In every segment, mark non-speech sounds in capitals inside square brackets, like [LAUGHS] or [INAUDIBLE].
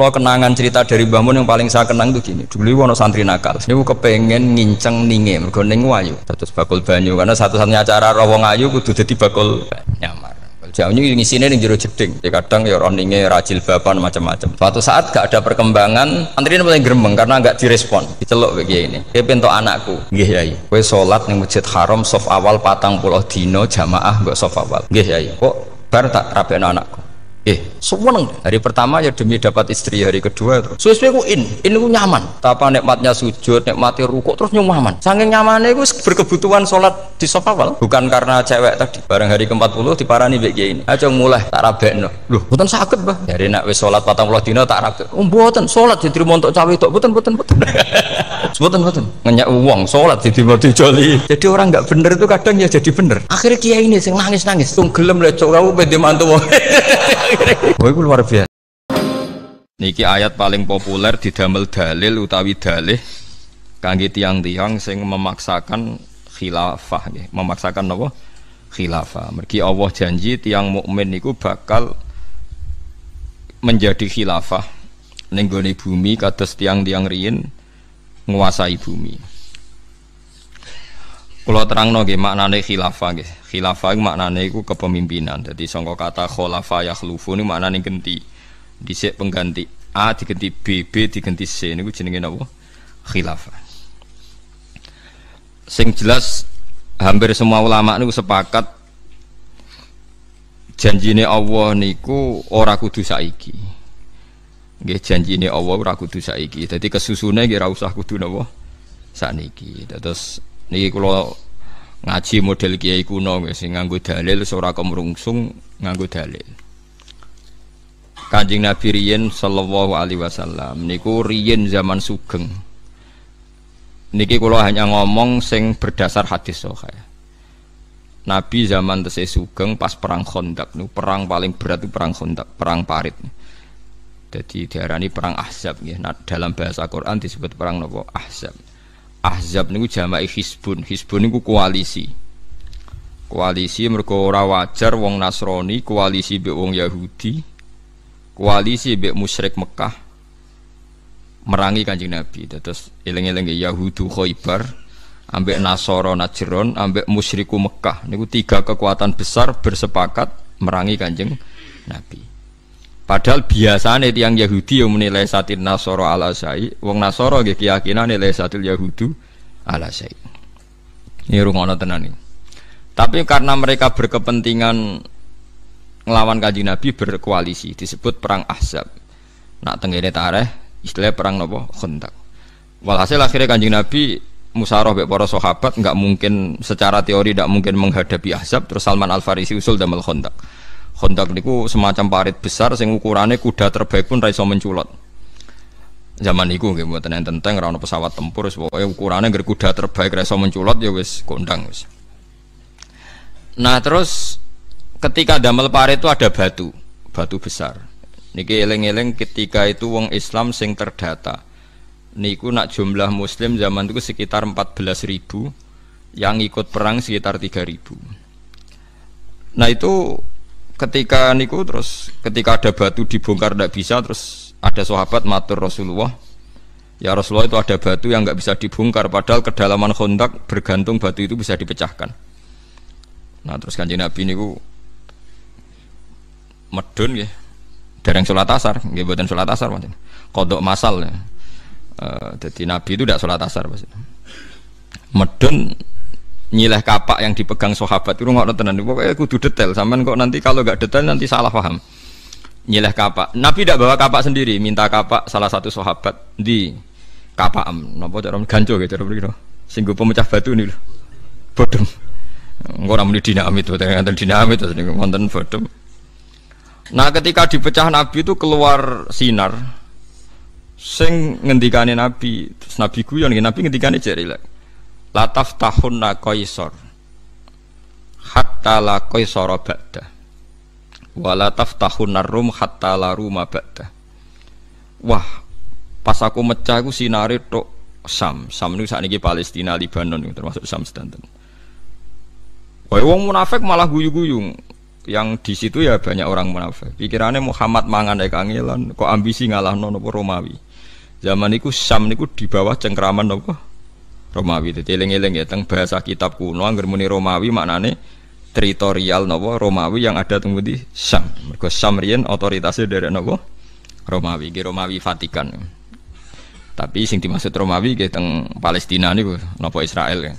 Kulo kenangan cerita dari Mbah Mun yang paling saya kenang itu gini. Dulu wono santri nakal. aku kepengen nginceng ninge mergo ning wayu. Terus bakul banyu karena satu-satunya cara rawong ayu kudu dadi bakul nyamar. Jauhnya ini sini nih jero jeding. Ya kadang ya roninge rajil bapan macam-macam. Suatu saat gak ada perkembangan, santri ini mulai gremeng karena gak direspon. Diceluk kayak ini, Ya pintu anakku. Nggih, Yai. kue sholat nih Masjid Haram sof awal patang pulau dino jamaah gak sof awal. Nggih, Yai. Kok bar tak anakku. Eh, semuanya Hari pertama ya demi dapat istri, hari kedua itu. Suwe-suwe ku in, in ku nyaman. Tapa nikmatnya sujud, nikmati rukuk terus nyaman. Saking nyamannya ku berkebutuhan sholat di sofa bang. Bukan karena cewek tadi. Barang hari ke-40 diparani mbek ini. Aja mulai tak rabekno. Loh, mboten saged, Mbah. Dari nak wis sholat 40 dina tak rabek. Oh, mboten sholat diterima untuk cawe itu. mboten mboten mboten. [LAUGHS] Mboten mboten. Ngenyak uang sholat diterima dijoli. Jadi orang nggak bener itu kadang ya jadi bener. Akhirnya kiai ini sing nangis-nangis, tung gelem lecok kamu pede mantu [LAUGHS] Kowe iku luar biasa. Niki ayat paling populer didamel dalil utawi dalih kangge tiang-tiang sing memaksakan khilafah nggih, memaksakan napa? Khilafah. Mergi Allah janji tiang mukmin niku bakal menjadi khilafah ning bumi kados tiang-tiang riyin nguasai bumi. Kalau terang nggih maknane khilafah nggih khilafah itu maknanya itu kepemimpinan jadi sangka kata khilafah ya khlufu ini maknanya ganti disik pengganti A diganti B, B diganti C ini jenenge apa? khilafah sing jelas hampir semua ulama niku sepakat janjine Allah niku ora kudu saiki nggih janjine Allah ora kudu saiki dadi kesusune nggih ora usah kudu napa sakniki terus niki kula ngaji model kiai kuno sing nganggo dalil seorang kemrungsung nganggo dalil Kanjeng Nabi riyen sallallahu alaihi wasallam niku riyen zaman sugeng niki kula hanya ngomong sing berdasar hadis sahih Nabi zaman tesih sugeng pas perang Khandaq nu perang paling berat itu perang Khandaq perang parit jadi diarani perang Ahzab ya nah, dalam bahasa Quran disebut perang nopo Ahzab Ahzab niku jamak Hizbun. Hizbun niku koalisi. Koalisi mergo ora wajar wong Nasrani koalisi mbek wong Yahudi, koalisi mbek musyrik Mekah merangi Kanjeng Nabi. Terus eling-eling Yahudu Khaibar ambek Nasoro Najron, ambek musyriku Mekah. Niku tiga kekuatan besar bersepakat merangi Kanjeng Nabi. Padahal biasanya tiang Yahudi yang menilai satin Nasoro ala Sayi, wong Nasoro gak keyakinan nilai satil Yahudi ala Sayi. Ini rungono tenan ini. Tapi karena mereka berkepentingan melawan kaji Nabi berkoalisi disebut perang Ahzab. Nak tenggene tareh istilah perang nopo kontak. Walhasil akhirnya kanjeng Nabi musaroh bek para sahabat nggak mungkin secara teori tidak mungkin menghadapi Ahzab terus Salman Al Farisi usul damel kontak Kontak niku semacam parit besar sing ukurannya kuda terbaik pun raiso menculot. Zaman niku nggih mboten enten tenteng ora pesawat tempur wis pokoke ukurane ngger kuda terbaik raiso menculot ya wis kondang wis. Nah, terus ketika damel parit itu ada batu, batu besar. Niki eling-eling ketika itu wong Islam sing terdata. Niku nak jumlah muslim zaman itu sekitar 14 ribu, yang ikut perang sekitar ribu. Nah itu ketika niku terus ketika ada batu dibongkar tidak bisa terus ada sahabat matur Rasulullah ya Rasulullah itu ada batu yang nggak bisa dibongkar padahal kedalaman kontak bergantung batu itu bisa dipecahkan nah terus kanji Nabi niku medun ya dereng sholat asar nggih buatan sholat asar maksudnya kodok masal ya. Uh, eh, jadi Nabi itu tidak sholat asar maksudnya medun nyileh kapak yang dipegang sahabat itu nggak tenan pokoknya kudu detail sampean kok nanti kalau nggak detail nanti salah paham nyileh kapak nabi tidak bawa kapak sendiri minta kapak salah satu sahabat di kapak am nopo cara ganjo gitu cara gitu. singgung pemecah batu nih bodem orang muni dinamit ternyata nganten dinamit terus nonton bodem nah ketika dipecah nabi itu keluar sinar sing ngendikane nabi terus nabi guyon nabi ngendikane jerilek lataf tahunna sor, hatta la kaisara ba'da Walataf tahun rum hatta la rumah ba'da wah pas aku mecah aku sinari tok Sam Sam saat ini Palestina Libanon termasuk Sam sedanten Woi wong munafik malah guyu guyung. yang di situ ya banyak orang munafik. Pikirannya Muhammad mangan naik kangelan, kok ambisi ngalah nopo Romawi. Zaman niku Sam niku di bawah cengkraman nopo Romawi itu eling-eling ya teng bahasa kitab kuno angger muni Romawi maknane teritorial nopo Romawi yang ada teng di Sam. Mergo Sam riyen otoritasnya dari nopo Romawi, ge Romawi Vatikan. Tapi sing dimaksud Romawi ge teng Palestina niku nopo Israel ya.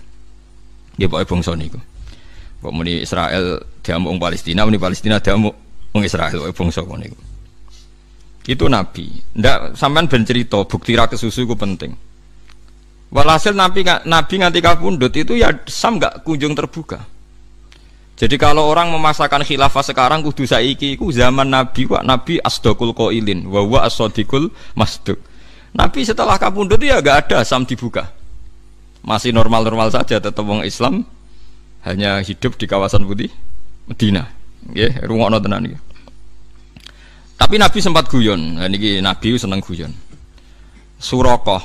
Ge pokoke bangsa niku. Kok muni Israel diamuk Palestina, muni Palestina diamuk wong Israel pokoke bangsa niku. Itu nabi. Ndak sampean ben cerita bukti ra kesusu ku penting. Walhasil Nabi, Nabi nganti kabundut itu ya sam nggak kunjung terbuka. Jadi kalau orang memasakkan khilafah sekarang kudu saiki ku zaman Nabi wa Nabi asdokul koilin wa wa asodikul masduq. Nabi setelah itu ya nggak ada sam dibuka. Masih normal-normal saja tetap orang Islam hanya hidup di kawasan putih Medina. Ya, rungokno tenan iki. Tapi Nabi sempat guyon. Nah, niki Nabi seneng guyon. Surokoh.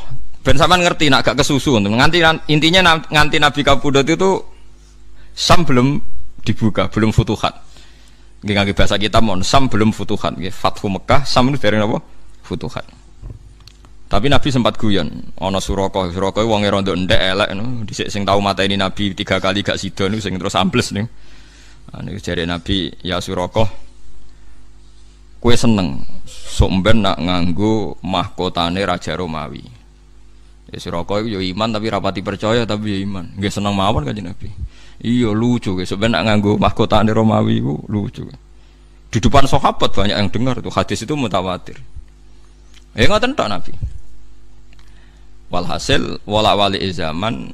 Ben sampean ngerti nak gak kesusu nganti intinya nganti Nabi Kapudot itu sam belum dibuka, belum futuhat. Nggih bahasa kita mon sam belum futuhat nggih. Fathu Mekah sam itu dari apa? Futuhat. Tapi Nabi sempat guyon, ono Suraka, Suraka wong e rondo ndek elek no. Dhisik sing mata ini Nabi tiga kali gak sida niku sing terus ambles niku. Ah, niku jare Nabi, ya Suraka kue seneng sok nak nganggu mahkotane Raja Romawi. Ya siroko itu yo ya iman tapi rapati percaya tapi yo ya iman. gak seneng mawon kan Nabi. Iya lucu guys, sebenarnya nganggu mahkota Romawi itu lucu. Di depan sahabat banyak yang dengar tuh hadis itu mutawatir. Ya nggak tentu Nabi. Walhasil walak wali zaman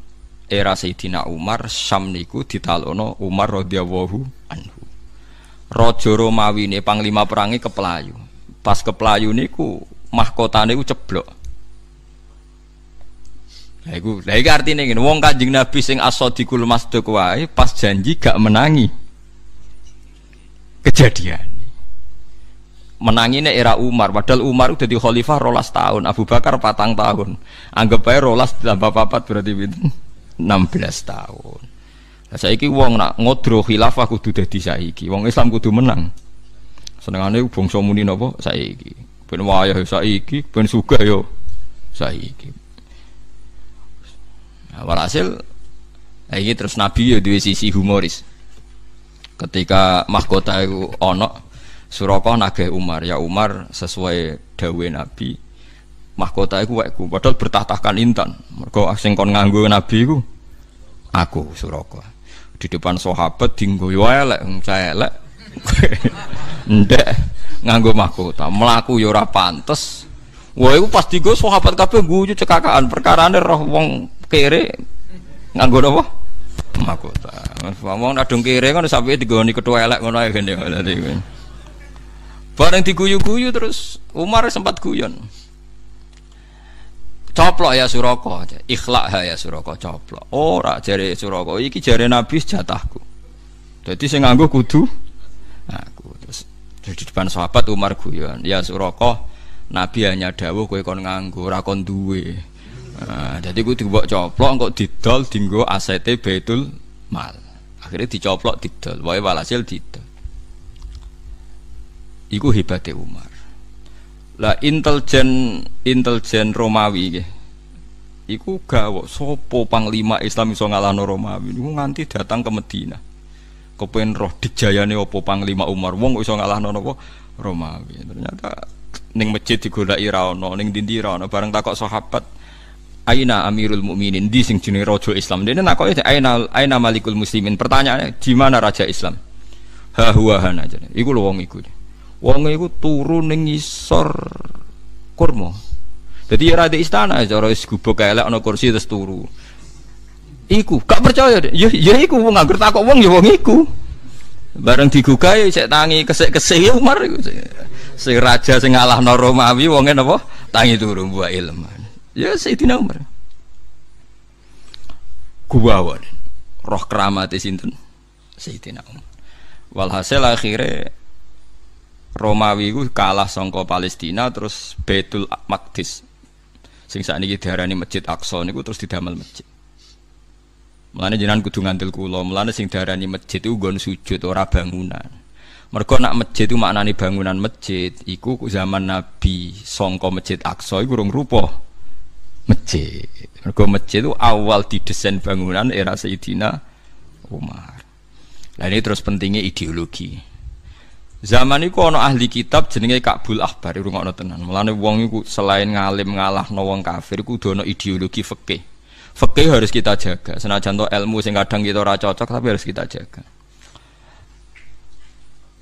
era Sayyidina Umar syamniku niku ditalono Umar radhiyallahu anhu. rojo Romawi ini panglima perangi pelayu Pas ke pelayu niku mahkota niku ceblok. Nah iku, nah iki artinya ngene, wong Kanjeng Nabi sing aso sadiqul masduq wae pas janji gak menangi. Kejadian. Menangi ini era Umar, padahal Umar udah di khalifah rolas tahun, Abu Bakar patang tahun. Anggap aja rolas tambah papat berarti 16 [LAUGHS] tahun. Nah, saiki wong nak ngodro khilafah kudu dadi saiki. Wong Islam kudu menang. Senengane bangsa muni nopo saiki. Ben wayah ya saiki, ben sugih yo ya saiki. Nah, walhasil nah, ini terus Nabi ya dua sisi humoris. Ketika mahkota itu onok Surakoh nake Umar ya Umar sesuai dawe Nabi mahkota itu waku padahal bertatahkan intan mereka asing kon nganggo Nabi ku aku Surakoh di depan sahabat dinggo yo elek saya elek [LAUGHS] ndek nganggo mahkota melaku yora ora pantes wah itu pasti gue sahabat kabeh guyu cekakaan perkarane roh wong kere nganggo apa? Mahkota. Wong dong kere kan sapi digoni ketua elek ngono ae gene. Bareng diguyu-guyu terus Umar sempat guyon. Coplo ya suroko aja. ikhlak ya Suroko, coplok. Ora jari suroko. iki jari Nabi jatahku. Jadi saya nganggo kudu aku. Terus di depan sahabat Umar guyon, ya suroko. Nabi hanya dawuh kowe kon nganggo ora kon duwe. Nah, jadi gue dibawa coplok, kok didol, dinggo aset betul mal. Akhirnya dicoplok didol, wae walhasil didol. Iku hebatnya Umar. Lah intelijen intelijen Romawi gitu. Iku gawa sopo panglima Islam iso ngalahno Romawi. Iku nganti datang ke Medina. Kepen roh dijayane opo panglima Umar wong iso ngalahno napa Romawi. Ternyata ning masjid digolaki ra ono, ning dindi ra ono. Bareng takok sahabat Aina Amirul Mukminin di sing jenenge raja Islam. Dene nak kok aina aina Malikul Muslimin. Pertanyaannya di mana raja Islam? Ha huwa hana jane. Iku lho wong iku. Wong iku turu ning isor kurma. Jadi ya di istana cara wis gubuk elek ana kursi terus turu. Iku gak percaya deh. Ya ya iku wong anggur takok wong ya wong iku. Bareng digugah ya sik tangi kesik-kesik ya Umar iku. Sing raja sing ngalahno Romawi wonge napa? Tangi turu buah ilmu. Ya Sayyidina Umar. Gua roh keramate sinten? Sayyidina Umar. Walhasil akhirnya Romawi itu kalah songko Palestina terus Betul Maqdis. Sing saat ini diharani Masjid Aqsa itu terus didamel masjid. Mulane jenengan kudu ngantil kula, mulane sing diarani masjid iku nggon sujud ora bangunan. Mergo nak masjid itu maknani bangunan masjid iku zaman Nabi songko Masjid Aqsa iku rupo. rupa masjid. Mergo masjid itu awal didesain bangunan era Sayyidina Umar. Nah ini terus pentingnya ideologi. Zaman itu ono ahli kitab jenenge Kabul Ahbar itu ngono tenan. Mulane wong iku selain ngalim ngalah wong kafir iku ono ideologi fikih. Fikih harus kita jaga. Senajan to ilmu sing kadang kita ora cocok tapi harus kita jaga.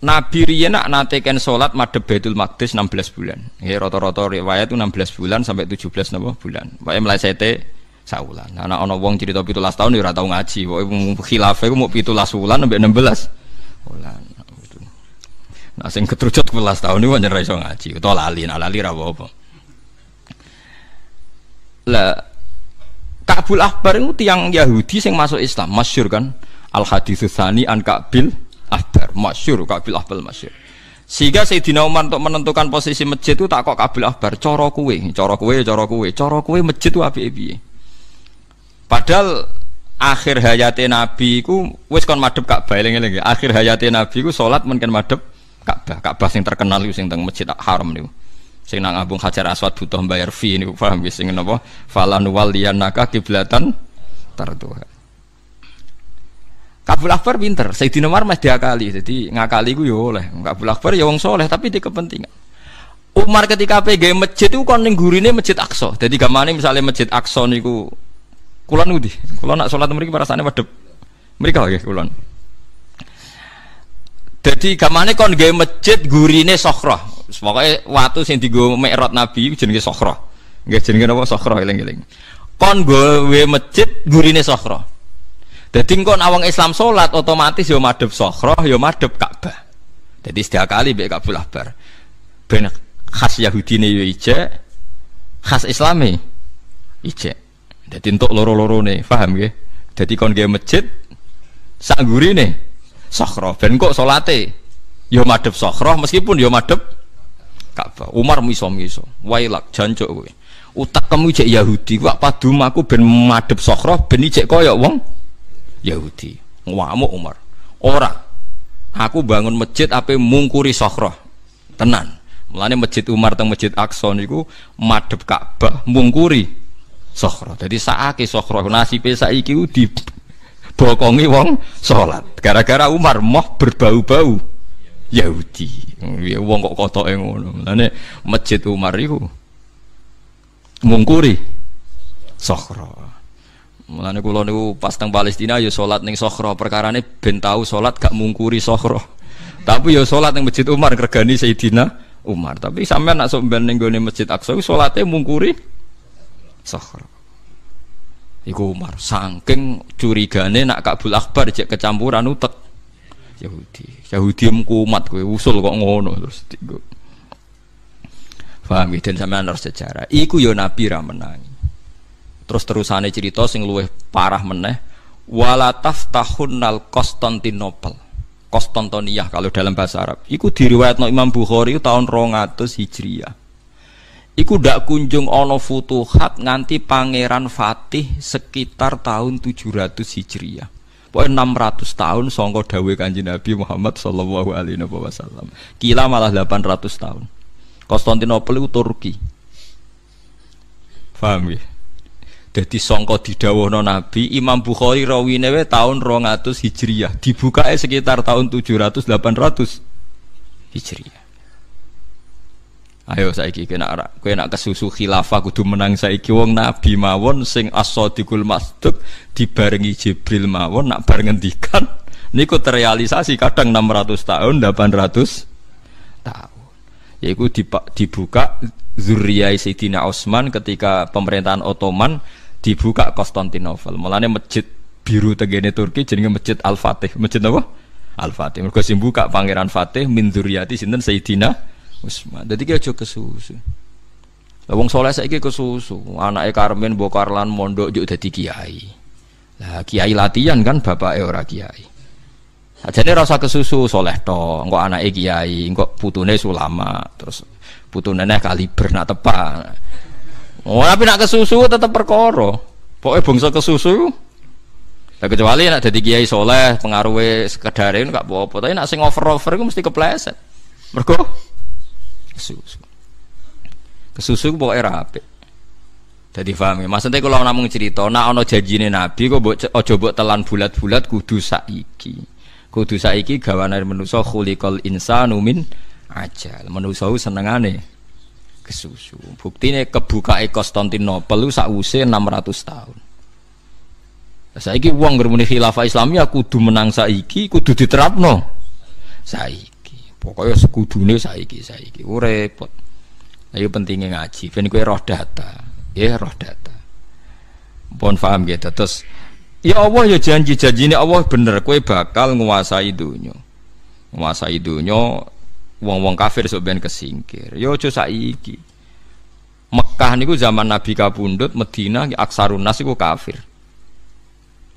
Nabi riyana nak nate sholat madhab Baitul Maqdis 16 bulan. Ya rata-rata riwayat itu 16 bulan sampai 17 napa bulan. Pokoke mlesete saulan. Nah, ana ana wong cerita 17 tahun ya ora ngaji. Pokoke khilafah itu mau 17 bulan sampai 16 bulan. Nah sing ketrucut 11 tahun iku pancen ra ngaji itu lali, nah lali rapa apa Lah Ka'bul Ahbar itu tiang Yahudi yang masuk Islam, masyur kan? Al hadithu Thani an Ka'bil ahbar masyur kabil ahbal masyur sehingga Sayyidina Umar untuk menentukan posisi masjid itu tak kok kabil ahbar coro kue coro kue ya coro kue coro kue masjid itu api api padahal akhir hayati Nabi ku wes kon madep kak eling ya. akhir hayati Nabi ku sholat mungkin madep Ka'bah Ka'bah sing terkenal itu sing teng masjid haram nih sing nang abung hajar aswad butuh bayar fee niku paham sing napa falan waliyanaka kiblatan tarduha Kabul Akbar pinter, Sayyidina Umar mas diakali, jadi ngakali gue yo ya oleh. Kabul Akbar ya wong soleh, tapi di kepentingan. Umar ketika PG masjid itu kon ning gurine masjid Aqsa. Jadi gamane misalnya masjid Aqsa niku kulon udih, Kulon nak sholat mereka rasane wedep. Mereka lagi kulon. Jadi gamane kon gawe masjid gurine sokro, semoga waktu sing digo mikrot Nabi jenenge sokro, Nggih jenenge apa sokro hilang eling Kon gawe masjid gurine sokro. Jadi engkau nawang Islam sholat otomatis yo ya madep sohroh, yo ya madep Ka'bah. Jadi setiap kali bek Ka'bah lapar. Ben khas Yahudi nih yo ya ije, khas Islami ije. Jadi untuk loro-loro nih, paham gak? Jadi kon gak masjid, sangguri nih sohroh. Ben kok sholate yo madep sohroh meskipun yo madep Ka'bah. Umar miso miso, wailak jancok gue. Utak kamu ijek Yahudi, wak padum aku ben madep sohroh, ben ijek koyok wong. Yahudi ngamuk Umar ora aku bangun masjid apa mungkuri sohroh tenan melane masjid Umar teng masjid Aqsa niku madep Ka'bah mungkuri sohroh jadi saake sohroh nasibnya saiki di bokongi wong sholat gara-gara Umar moh berbau-bau Yahudi ya wong kok kotoke ngono melane masjid Umar itu mungkuri sohroh Mulane kula niku pas teng Palestina ya salat ning Sokhra, perkarane ben tau salat gak mungkuri Sokhra. [LAUGHS] Tapi ya salat ning Masjid Umar gregani Sayyidina Umar. Tapi sampean nak sok ben ning Masjid Aqsa salate mungkuri Sokhra. Iku Umar saking curigane nak Kabul Akbar jek kecampuran utek Yahudi. Yahudi umat kowe usul kok ngono terus. Paham gitu sampean harus sejarah. Iku yo ya nabi ra menangi. Terus terusane cerita sing luwih parah meneh wala tahunal Konstantinopel. Konstantiniyah kalau dalam bahasa Arab. Iku no Imam Bukhari tahun 200 Hijriah. Iku dak kunjung ana futuhat nganti pangeran Fatih sekitar tahun 700 Hijriah. Pokoknya 600 tahun songko dawe kanji Nabi Muhammad Sallallahu Alaihi Wasallam Kila malah 800 tahun Konstantinopel itu Turki Paham ya? Jadi songko Dawono Nabi Imam Bukhari rawine we tahun 200 Hijriah dibuka sekitar tahun 700 800 Hijriah. Ayo saiki kena kowe nak kesusu khilafah kudu menang saiki wong nabi mawon sing as-sadiqul masduq dibarengi Jibril mawon nak bar ngendikan niku terrealisasi kadang 600 tahun 800 tahun. Yaiku dibuka Zuriyah Sayyidina Osman ketika pemerintahan Ottoman dibuka Konstantinopel. Mulane masjid biru tegene Turki jenenge Masjid Al-Fatih. Masjid apa? Al-Fatih. Mergo sing buka Pangeran Fatih min dzurriyati sinten Sayyidina Utsman. Dadi ki aja kesusu. Lah wong saleh saiki kesusu, anake Karmen bokar lan mondok juk dadi kiai. Lah kiai latihan kan e ora kiai. Jadi rasa kesusu soleh to, engko anake kiai, engko putune sulama, terus putune kali bernak tepak. Oh, tapi nak kesusu tetap perkara. Pokoknya bangsa kesusu. Nah, kecuali nak jadi kiai soleh, pengaruhnya sekedar ini gak apa-apa. Tapi nak sing over-over itu mesti kepleset. Mergo kesusu. Kesusu pokoknya rapi. Jadi paham ya? Maksudnya kalau namung cerita, nak ono janjine Nabi kok mbok aja telan bulat-bulat kudu saiki. Kudu saiki gawane manusa khuliqal insanu min ajal. Manusa senengane kesusu. Buktine kebukake Konstantinopel enam 600 tahun. Saiki wong muni khilafah Islamiyah kudu menang saiki, kudu diterapno. Saiki. Pokoknya sekudune saiki saiki. Ku repot. Ayo pentingnya ngaji. Ben kowe roh data. Ya roh data. Pon paham gitu. Terus ya Allah ya janji-janjine Allah bener kowe bakal nguasai dunia. Nguasai dunia Wong-wong kafir sok ben kesingkir. Yo ya aja saiki. Mekah niku zaman Nabi kapundhut, Madinah aksarun nas iku kafir.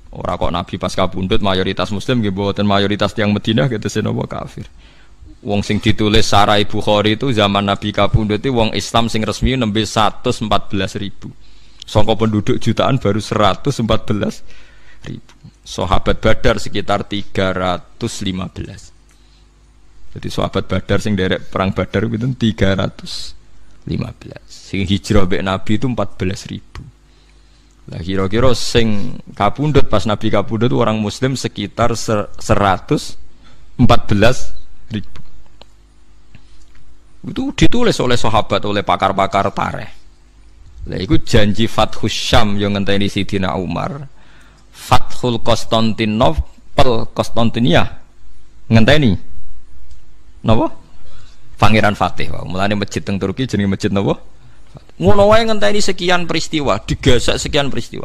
Ora kok Nabi pas kapundhut mayoritas muslim nggih mboten mayoritas tiyang Madinah ketese napa kafir. Wong sing ditulis Sarai Bukhari itu zaman Nabi kapundhut wong Islam sing resmi nembe 114 ribu. Songko penduduk jutaan baru 114 ribu. Sahabat Badar sekitar 315. Jadi sahabat Badar sing derek perang Badar itu 315. Sing hijrah be Nabi itu 14 ribu. Lah kira-kira sing kapundut pas Nabi kapundut orang muslim sekitar 114 ribu. Itu ditulis oleh sahabat oleh pakar-pakar tareh. Lah itu janji Fathus Syam yang ngenteni Sidina Umar. Fathul Konstantinopel Konstantinia ngenteni Nopo? Pangeran Fatih. Wah, mulane masjid teng Turki jenenge masjid nopo? Ngono wae ngenteni sekian peristiwa, digesek sekian peristiwa.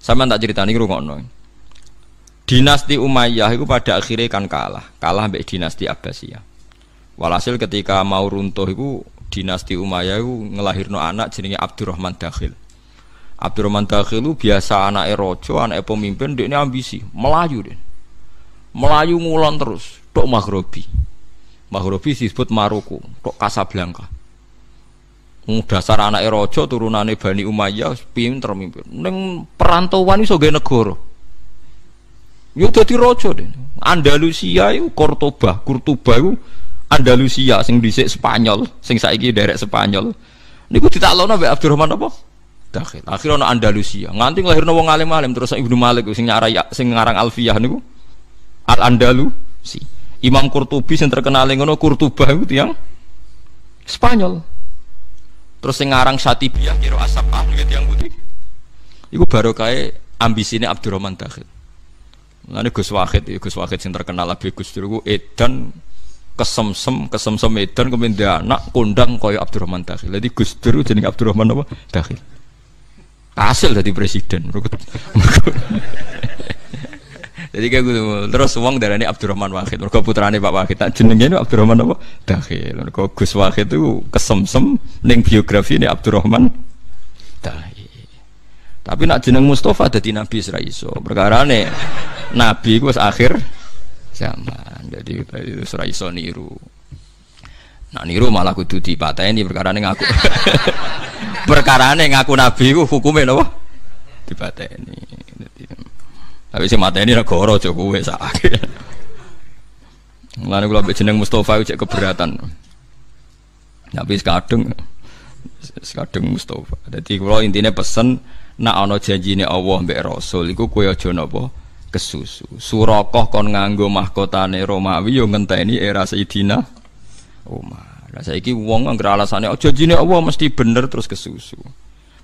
Sama tak ceritani rungokno. Dinasti Umayyah itu pada akhirnya kan kalah, kalah mbek dinasti Abbasiyah. Walhasil ketika mau runtuh itu dinasti Umayyah itu ngelahirno anak jenenge Abdurrahman Dakhil. Abdurrahman Dakhil itu biasa anak rojo, anak pemimpin, dia ini ambisi, melayu deh. Melayu ngulon terus, tok maghrobi. Maghribi disebut Maroko, kok Casablanca. dasar anak rojo turunane Bani Umayyah pinter mimpin. Ning perantauan iso gawe negara. Yo dadi raja Andalusia iku Kortoba, Kurtuba iku Andalusia sing dhisik Spanyol, sing saiki derek Spanyol. Niku ditaklokno mbek Abdurrahman apa? Dakhil. Akhire ana Andalusia. Nganti lahirna wong alim-alim terus Ibnu Malik sing nyarai sing ngarang Alfiyah niku Al Andalusi. Imam Qurtubi yang terkenal ngono Qurtuba itu yang Spanyol. Terus yang ngarang Satibiyah kira asap ahli ya, yang putih. Iku baru kae ambisine Abdurrahman Dakhil. Nanti Gus Wahid, ya, Gus Wahid yang terkenal lebih Gus Dur edan kesemsem kesemsem edan kemudian anak kondang kaya Abdurrahman Dakhil. Jadi Gus Dur jadi Abdurrahman apa? Dakhil. Hasil jadi presiden. Jadi kayak gue gitu. terus uang dari darahnya Abdurrahman Wahid. Mereka putrane Pak Wahid. Tak jenengnya itu Abdurrahman apa? Dahil. Mereka Gus Wahid itu kesemsem neng biografi ini Abdurrahman Dahil. Tapi nak jeneng Mustafa jadi Nabi Israiso. Perkara nih Nabi gue akhir zaman. Jadi Suraiso niru. Nah niru malah kudu ini perkara ini ngaku. [LAUGHS] perkara ini ngaku nabi gue hukumnya apa? ini tapi si mata ini negoro cok kowe sakit. Mulane kula mbek Mustafa Mustofa cek keberatan. Tapi kadung kadung Mustafa. Dadi kula intinya pesen nak janji ini Allah Mbak Rasul iku kowe jono boh kesusu. Surakoh kon nganggo mahkotane Romawi yo ngenteni era Sayyidina ma, Lah saiki wong alasannya. Oh janji ini Allah mesti bener terus kesusu.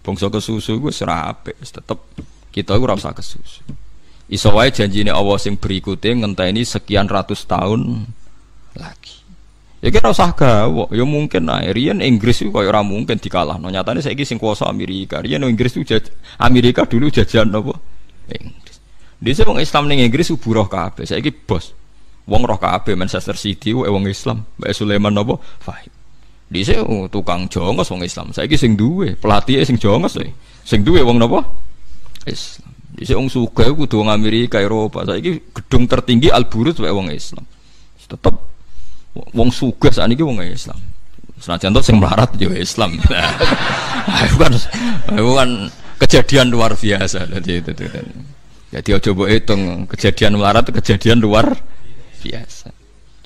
Bungsu kesusu gue serape. tetep kita gue rasa kesusu iso wae janjine Allah sing berikute ngenteni sekian ratus tahun lagi. Ya kira usah gawe, ya mungkin nah, Rian Inggris itu kayak orang mungkin dikalah. No, nyatanya saya sing kuasa Amerika, Rian Inggris itu jaj Amerika dulu jajan apa? Inggris. Di sini Islam nih Inggris itu buruh kabeh, saya bos. Wong roh kabeh Manchester City, wong Islam, Mbak Sulaiman apa? Fahim. Di sini uh, tukang jongos wong Islam, saya sing duwe, pelatih sing jongos, eh. sing duwe wong apa? Islam. Jadi, Di wong sugih kudu wong Amerika, Eropa. ini gedung tertinggi Al Burut wae wong Islam. Tetap, Tetep wong saat ini wong Islam. Senajan contoh, sing melarat yo ya Islam. [LAUGHS] Ayo kan, ayo kan kejadian luar biasa. Jadi itu, itu. Jadi aja mbok hitung kejadian melarat kejadian luar biasa.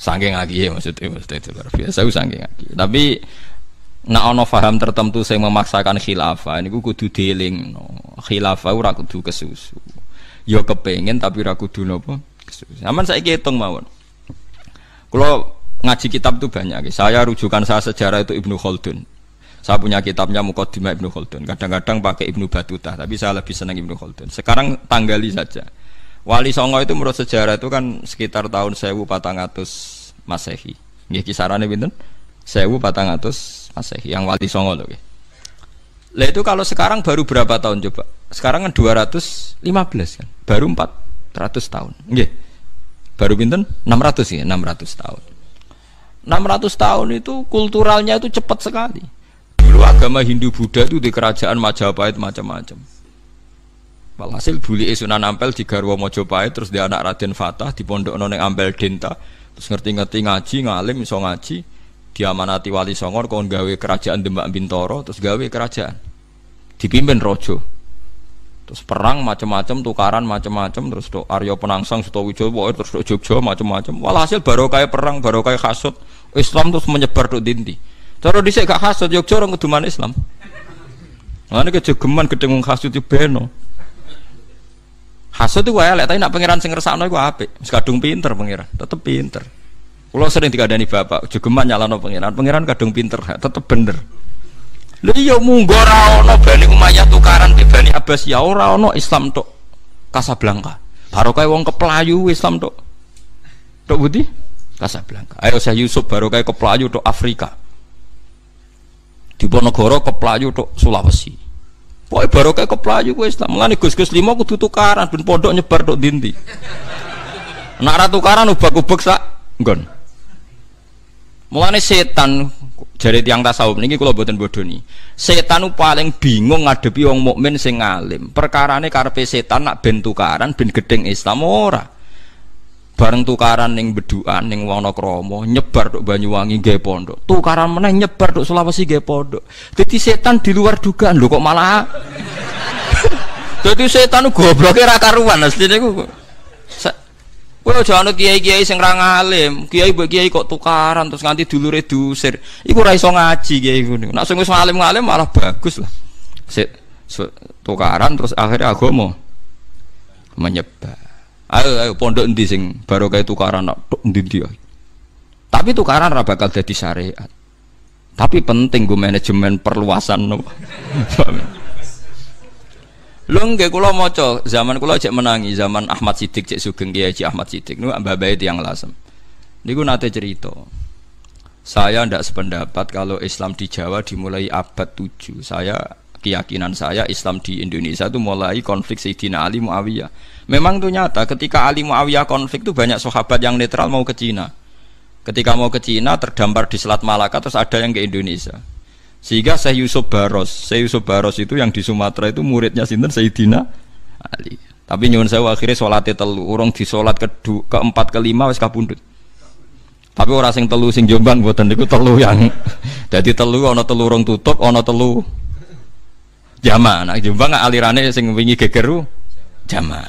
Sangking lagi ya maksudnya, maksudnya itu luar biasa, sangking lagi. Tapi Nah ono faham tertentu saya memaksakan khilafah ini kudu dealing no. khilafah ora kudu kesusu. Yo ya kepengen tapi ragu kudu nopo kesusu. Aman saya hitung mawon. Kalau ngaji kitab tuh banyak. Saya rujukan saya sejarah itu Ibnu Khaldun. Saya punya kitabnya Mukaddimah Ibnu Khaldun. Kadang-kadang pakai Ibnu Batuta, tapi saya lebih senang Ibnu Khaldun. Sekarang tanggali saja. Wali Songo itu menurut sejarah itu kan sekitar tahun 1400 Masehi. ini kisarannya bintang sewu patang atus masih yang wali songo loh lah itu kalau sekarang baru berapa tahun coba sekarang kan 215 kan baru 400 tahun Nggih. baru enam 600 ya 600 tahun 600 tahun itu kulturalnya itu cepat sekali dulu agama Hindu Buddha itu di kerajaan Majapahit macam-macam Walhasil buli Sunan Ampel di Garwo Mojopahit terus di anak Raden Fatah di Pondok Noneng Ampel Denta terus ngerti-ngerti ngaji ngalim iso ngaji diamanati wali songor kon gawe kerajaan Demak Bintoro terus gawe kerajaan dipimpin rojo terus perang macam-macam tukaran macam-macam terus do Aryo Penangsang Sutowijoyo terus do Jogja macam-macam walhasil baru kayak perang baru kayak kasut Islam terus menyebar do dindi. terus disek gak kasut Jogja orang keduman Islam Mana kejegeman kedengung kasut itu beno hasut itu wae lek tapi nak pangeran sing ngersakno iku apik. Wis kadung pinter pangeran, tetep pinter. Kulo sering dikadani bapak, jogeman nyalano pangeran. Pangeran kadung pinter, tetep bener. Lha iya munggo ora ana Bani Umayyah tukaran di Bani ya ora ana Islam tok Kasablanka. Barokah wong keplayu Islam tok. Tok Budi Kasablanka. Ayo saya Yusuf barokah keplayu tok Afrika. Diponegoro keplayu tok Sulawesi. Pokoke barokah keplayu kuwi Islam. Mulane Gus-gus lima kudu tukaran ben pondok nyebar tok dindi. Nak ra tukaran ubak-ubek sak nggon. Mulane setan jari tiang tasawuf niki kula boten bodoni. Setan paling bingung ngadepi wong mukmin sing alim. Perkarane karepe setan nak ben tukaran ben gedeng Islam ora. Bareng tukaran ning beduan ning Wonokromo nyebar tok Banyuwangi nggih pondok. Tukaran meneh nyebar tok Sulawesi nggih pondok. Dadi setan di luar dugaan lho kok malah. [LAUGHS] Dadi setan gobloke ra karuan asline kok. Woi jangan anut kiai-kiai sing alim ngalim, kiai buat kiai kok tukaran terus nganti dulu redusir Iku raiso ngaji kiai ngono. nak sungguh wis ngalim-ngalim malah bagus lah. Sik tukaran terus akhirnya agama menyebar. Ayo ayo pondok nanti sing baru kayak tukaran nak endi dia. Ya? Tapi tukaran raba bakal jadi syariat. Tapi penting gue manajemen perluasan no. [LAUGHS] Lho nggih kula maca, zaman kula cek menangi, zaman Ahmad Sidik cek Sugeng Kiai Ahmad Sidik niku Mbah Bae tiyang lasem. Niku nate cerita. Saya ndak sependapat kalau Islam di Jawa dimulai abad 7. Saya keyakinan saya Islam di Indonesia itu mulai konflik Sayyidina Ali Muawiyah. Memang itu nyata ketika Ali Muawiyah konflik itu banyak sahabat yang netral mau ke Cina. Ketika mau ke Cina terdampar di Selat Malaka terus ada yang ke Indonesia. Sehingga saya Yusuf Baros, Syekh Yusuf Baros itu yang di Sumatera itu muridnya sinten Sayyidina Ali. Tapi nyuwun saya akhirnya sholat telu, orang di sholat ke keempat kelima wes kabundut. Tapi orang sing telu sing jombang buatan itu telu yang, jadi [LAUGHS] telu ono telu orang tutup, ono telu jama. Nah jombang alirannya sing wingi gegeru jama.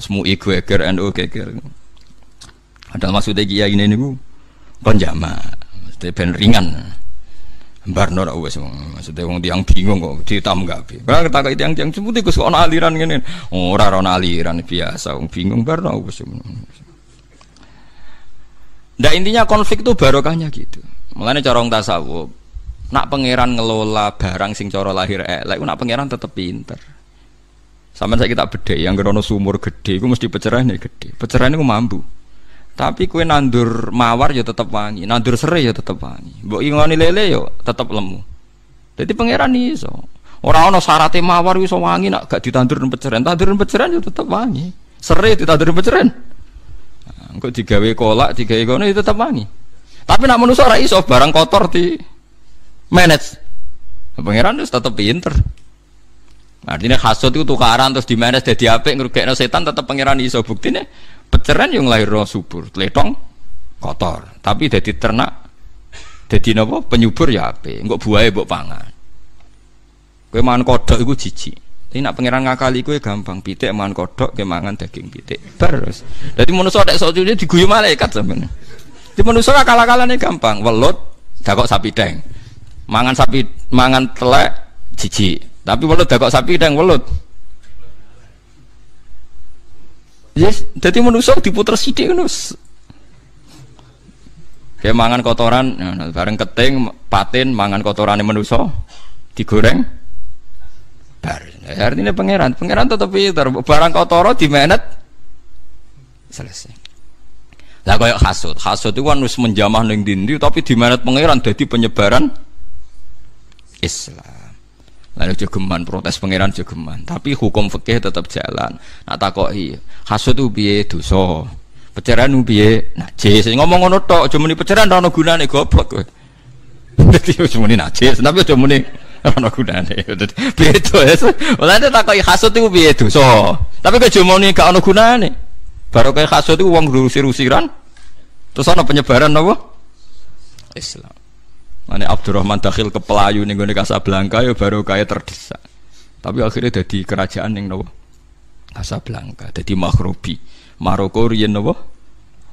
Terus iku geger NU geger. Ada maksudnya gini ini nih bu, kon jama, ben ringan. Barno nak wes maksudnya wong tiang bingung kok ditam gak bi. Kan ketakut tiang tiang sebuti gus kono aliran ngene. Oh, ora oh, rona aliran biasa wong bingung Barno wes. Nah intinya konflik itu barokahnya gitu. Mulanya corong tasawuf. Nak pangeran ngelola barang sing coro lahir elek, nak pangeran tetep pinter. Sama saya kita beda, yang gerono sumur gede, gue mesti pecerahnya gede. Pecerahnya gue mampu. Tapi kue nandur mawar ya tetap wangi, nandur serai ya tetap wangi. Mbok ingoni lele ya tetap lemu. Jadi pangeran so orang orang sarate mawar iso wangi nak gak ditandur dan peceran. Tandur dan peceran ya tetap wangi. Serai ditandur nang peceran. Nah, engko digawe kolak, digawe kono ya tetap wangi. Tapi nak manusia iso barang kotor di manage. Pangeran itu tetap pinter. Artinya khasut itu tukaran terus di manage jadi apa ngrugekno setan tetap pangeran iso buktine peceran yang lahir roh subur, letong kotor. Tapi jadi ternak, jadi nopo penyubur ya ape. Enggak buaya buat pangan. Kue mangan kodok itu cici. ini nak pangeran ngakali kue gampang pitik mangan kodok, kue mangan daging pitik. Terus. Jadi manusia tak ini diguyu malaikat sebenarnya. Jadi manusia akal-akalannya gampang. Welut, dagok sapi deng. Mangan sapi, mangan telek, cici. Tapi welut dagok sapi deng walut. Yes, jadi manusia diputer sidik nus. Kayak mangan kotoran, nah, nah, bareng keting, patin, mangan kotoran yang manusia digoreng. Bar. Ya, artinya pangeran, pangeran tetap pinter. Barang kotoran dimenet selesai. Lah kayak hasut, hasut itu kan menjamah neng dindi tapi di dimenet pangeran jadi penyebaran Islam. Lalu jogeman protes pangeran jogeman, tapi hukum fikih tetap jalan. Nak takoki, hasud ku piye dosa? Peceran ku piye najis? Ngomong ngono tok, cuma peceran ora ono gunane goblok kowe. Dadi wis muni najis, tapi aja muni ora gunane. Beda ya. Ora tak takoki hasud dosa. Tapi kok cuma muni gak ono gunane. Baru kayak hasud uang wong rusir-rusiran. Terus ana penyebaran apa? Islam. Mane Abdurrahman Dakhil ke Pelayu ning gone Casablanca ya baru kaya terdesak. Tapi akhirnya jadi kerajaan ning nopo? Casablanca. Jadi Maghribi. Maroko riyen nopo?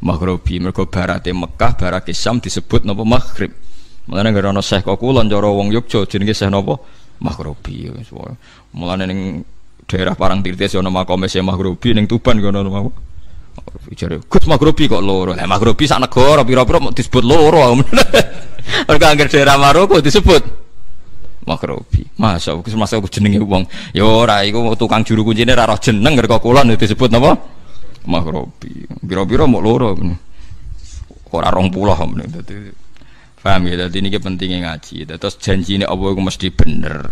Maghribi. Mergo barate Mekah, barate Syam disebut nopo Maghrib. Mulane gara ana Syekh Kokulon cara wong Yogya jenenge Syekh nopo? Maghribi. Ya Mulane ning daerah Parangtirti ana makome Syekh Maghribi ning Tuban kono nopo? Jare Gus Maghribi kok loro. Lah Maghribi sak negara pira-pira disebut loro. [LAUGHS] mereka anggar daerah Maroko disebut makrobi masa aku masa aku jenenge wong ya ora iku tukang juru kuncine ra roh jeneng ngerko kula ya disebut napa makrobi Biro-biro mok loro ora rong puluh dadi paham ya dadi niki pentingnya ngaji terus janjine apa iku mesti bener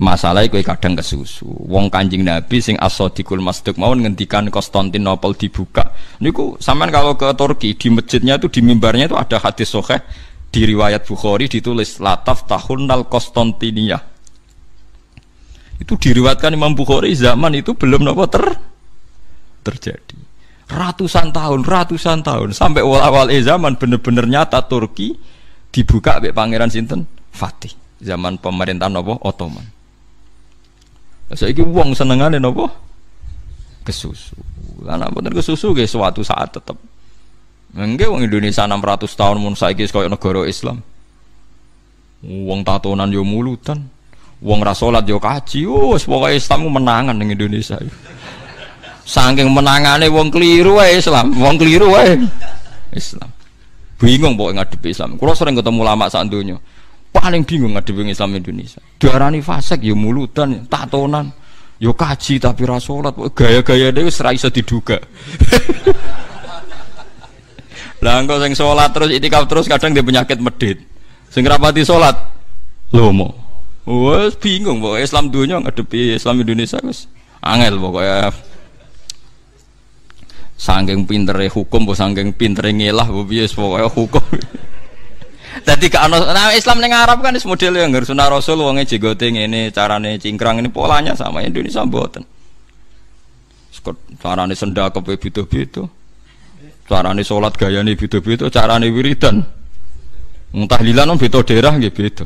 masalah iku kadang kesusu wong kanjeng nabi sing asodikul masduk mau ngendikan Konstantinopel dibuka niku sampean kalau ke Turki di masjidnya itu di mimbarnya itu ada hadis sokeh di riwayat Bukhari ditulis lataf tahunal Konstantinia itu diriwatkan Imam Bukhari zaman itu belum nopo ter terjadi ratusan tahun ratusan tahun sampai awal-awal eh, zaman bener-bener nyata Turki dibuka oleh Pangeran Sinten Fatih zaman pemerintahan nopo Ottoman saya ini uang senengan nopo kesusu karena bener kesusu guys suatu saat tetap Enggak wong Indonesia 600 tahun mun saiki koyo negara Islam. Wong tatonan yo mulutan. Wong ra salat yo kaji. Oh, wis pokoke Islam menangan ning Indonesia. Saking menangane wong keliru wae Islam, wong keliru wae Islam. Bingung pokoke ngadepi Islam. Kulo sering ketemu ulama sak donya. Paling bingung ngadepi Islam Indonesia. Diarani fasik yo mulutan, tatonan. Yo kaji tapi ra salat, gaya-gaya dhewe wis ra iso diduga. [LAUGHS] Lah engkau sing salat terus itikaf terus kadang dia penyakit medit. Sing rapati lu lomo. Wes bingung pokoknya Islam dunia nggak ngadepi Islam Indonesia wes angel pokoknya. Sangking pintere hukum, bu sangking pintere ngilah, bu bias pokoknya hukum. Tadi ke anos, nah Islam yang Arab kan model yang harus sunah Rasul, wonge jigoting ini, caranya cingkrang ini polanya sama Indonesia buatan. Sekarang carane senda kepe ya, itu-itu. Cara nih Carane gaya nih beda-beda, carane wiridan. entah lila non beda daerah gitu beda.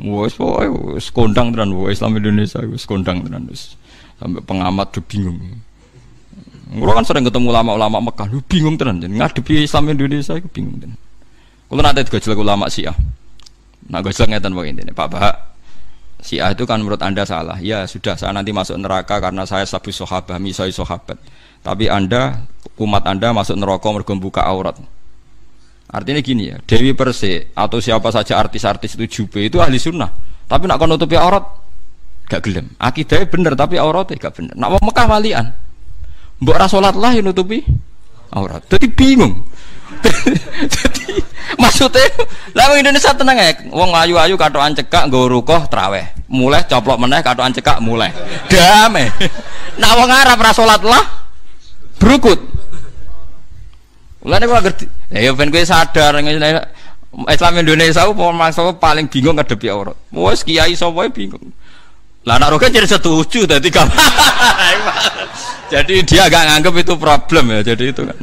Wes wes kondang dan wes Islam Indonesia wes kondang dan wes Sampai pengamat tuh bingung. Kulo kan sering ketemu ulama-ulama Mekah, lu bingung tenan ngadepi Islam Indonesia iku bingung tenan. Kulo nate jelek ulama Syiah. Nak gojlek ngeten pokoke intine, Pak Bahak. Syiah itu kan menurut Anda salah. Ya sudah saya nanti masuk neraka karena saya sabu sahabat, misoi sahabat. Tapi Anda umat Anda masuk neraka mergo buka aurat. Artinya gini ya, Dewi Persik atau siapa saja artis-artis itu jube itu ahli sunnah. Tapi nak kau nutupi aurat gak gelem. Akidahnya bener tapi auratnya gak bener. Nak mau Mekah walian. Mbok ra lah yang nutupi aurat. Jadi bingung. [LAUGHS] Jadi maksudnya lah Indonesia tenang ya. Wong ayu-ayu kado cekak gak rukoh traweh. Mulai coplok meneh kado cekak mulai. Damai. Nak wong Arab lah berukut Mulane kok ngerti. ya ya ben kowe sadar Islam Indonesia mau mangsa paling bingung ngadepi aurat. Wes kiai sapa bingung. Lah nak roket jadi setuju tadi [LAUGHS] Jadi dia gak nganggep itu problem ya. Jadi itu kan.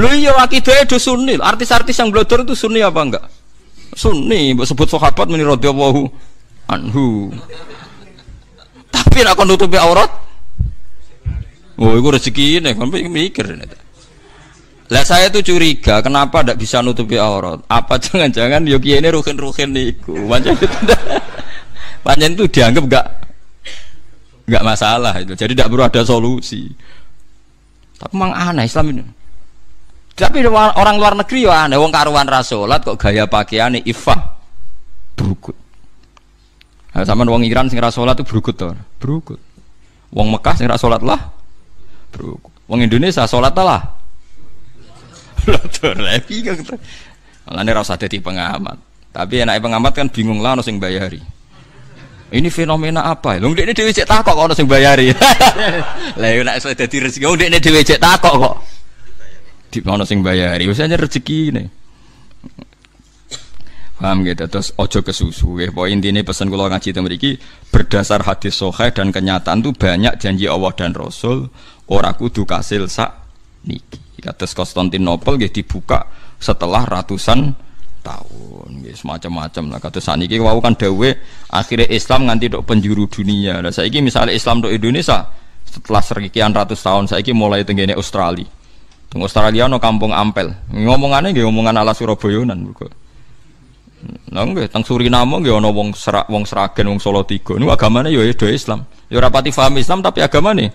Lu iya akidahnya itu sunni. Artis-artis yang blodor itu sunni apa enggak? Sunni. Sebut sahabat meniru radhiyallahu anhu. Tapi nak nutupi aurat Oh, itu rezeki ini, kan mikir ini. Lah saya tuh curiga, kenapa tidak bisa nutupi aurat? Apa [LAUGHS] jangan-jangan Yogi ya ini rukin-rukin niku? Panjang itu, [LAUGHS] panjang itu dianggap gak nggak masalah itu. Jadi tidak perlu ada solusi. Tapi memang aneh Islam ini. Tapi orang luar negeri ya aneh, wong karuan rasulat kok gaya pakaian pakaiannya ifah berukut. Nah, sama wong Iran sing rasulat itu berukut to. Berukut. Wong Mekah sing rasulat lah bro wong Indonesia sholat lah Lotor lagi kan malah ini rasa jadi pengamat tapi enaknya pengamat kan bingung lah nasi bayari ini fenomena apa ya? Lung ini dhewe cek takok kok ono sing bayari. [LAUGHS] Lah yo nek dadi rezeki, lung oh, ini dhewe cek takok kok. Di ono sing bayari, wis rezeki ini. Paham gitu. Terus ojo kesusu ya. Poin intinya pesan kula ngaji itu mriki berdasar hadis sohail dan kenyataan tuh banyak janji Allah dan Rasul orang kudu kasil sak niki. Kados Konstantinopel gitu dibuka setelah ratusan tahun gitu semacam-macam lah kata saniki wau kan dawe akhirnya Islam nganti dok penjuru dunia. Lah saiki misalnya Islam dok Indonesia setelah sekian ratus tahun saya saiki mulai tenggene Australia. Teng Australia no kampung Ampel. Ngomongannya gitu ngomongan ala Surabayanan kok. Nang nggih teng Suriname nggih ana wong serak wong Seragen wong Solo tiga. Niku agamane ya edo Islam. Ya ora pati paham Islam tapi agamane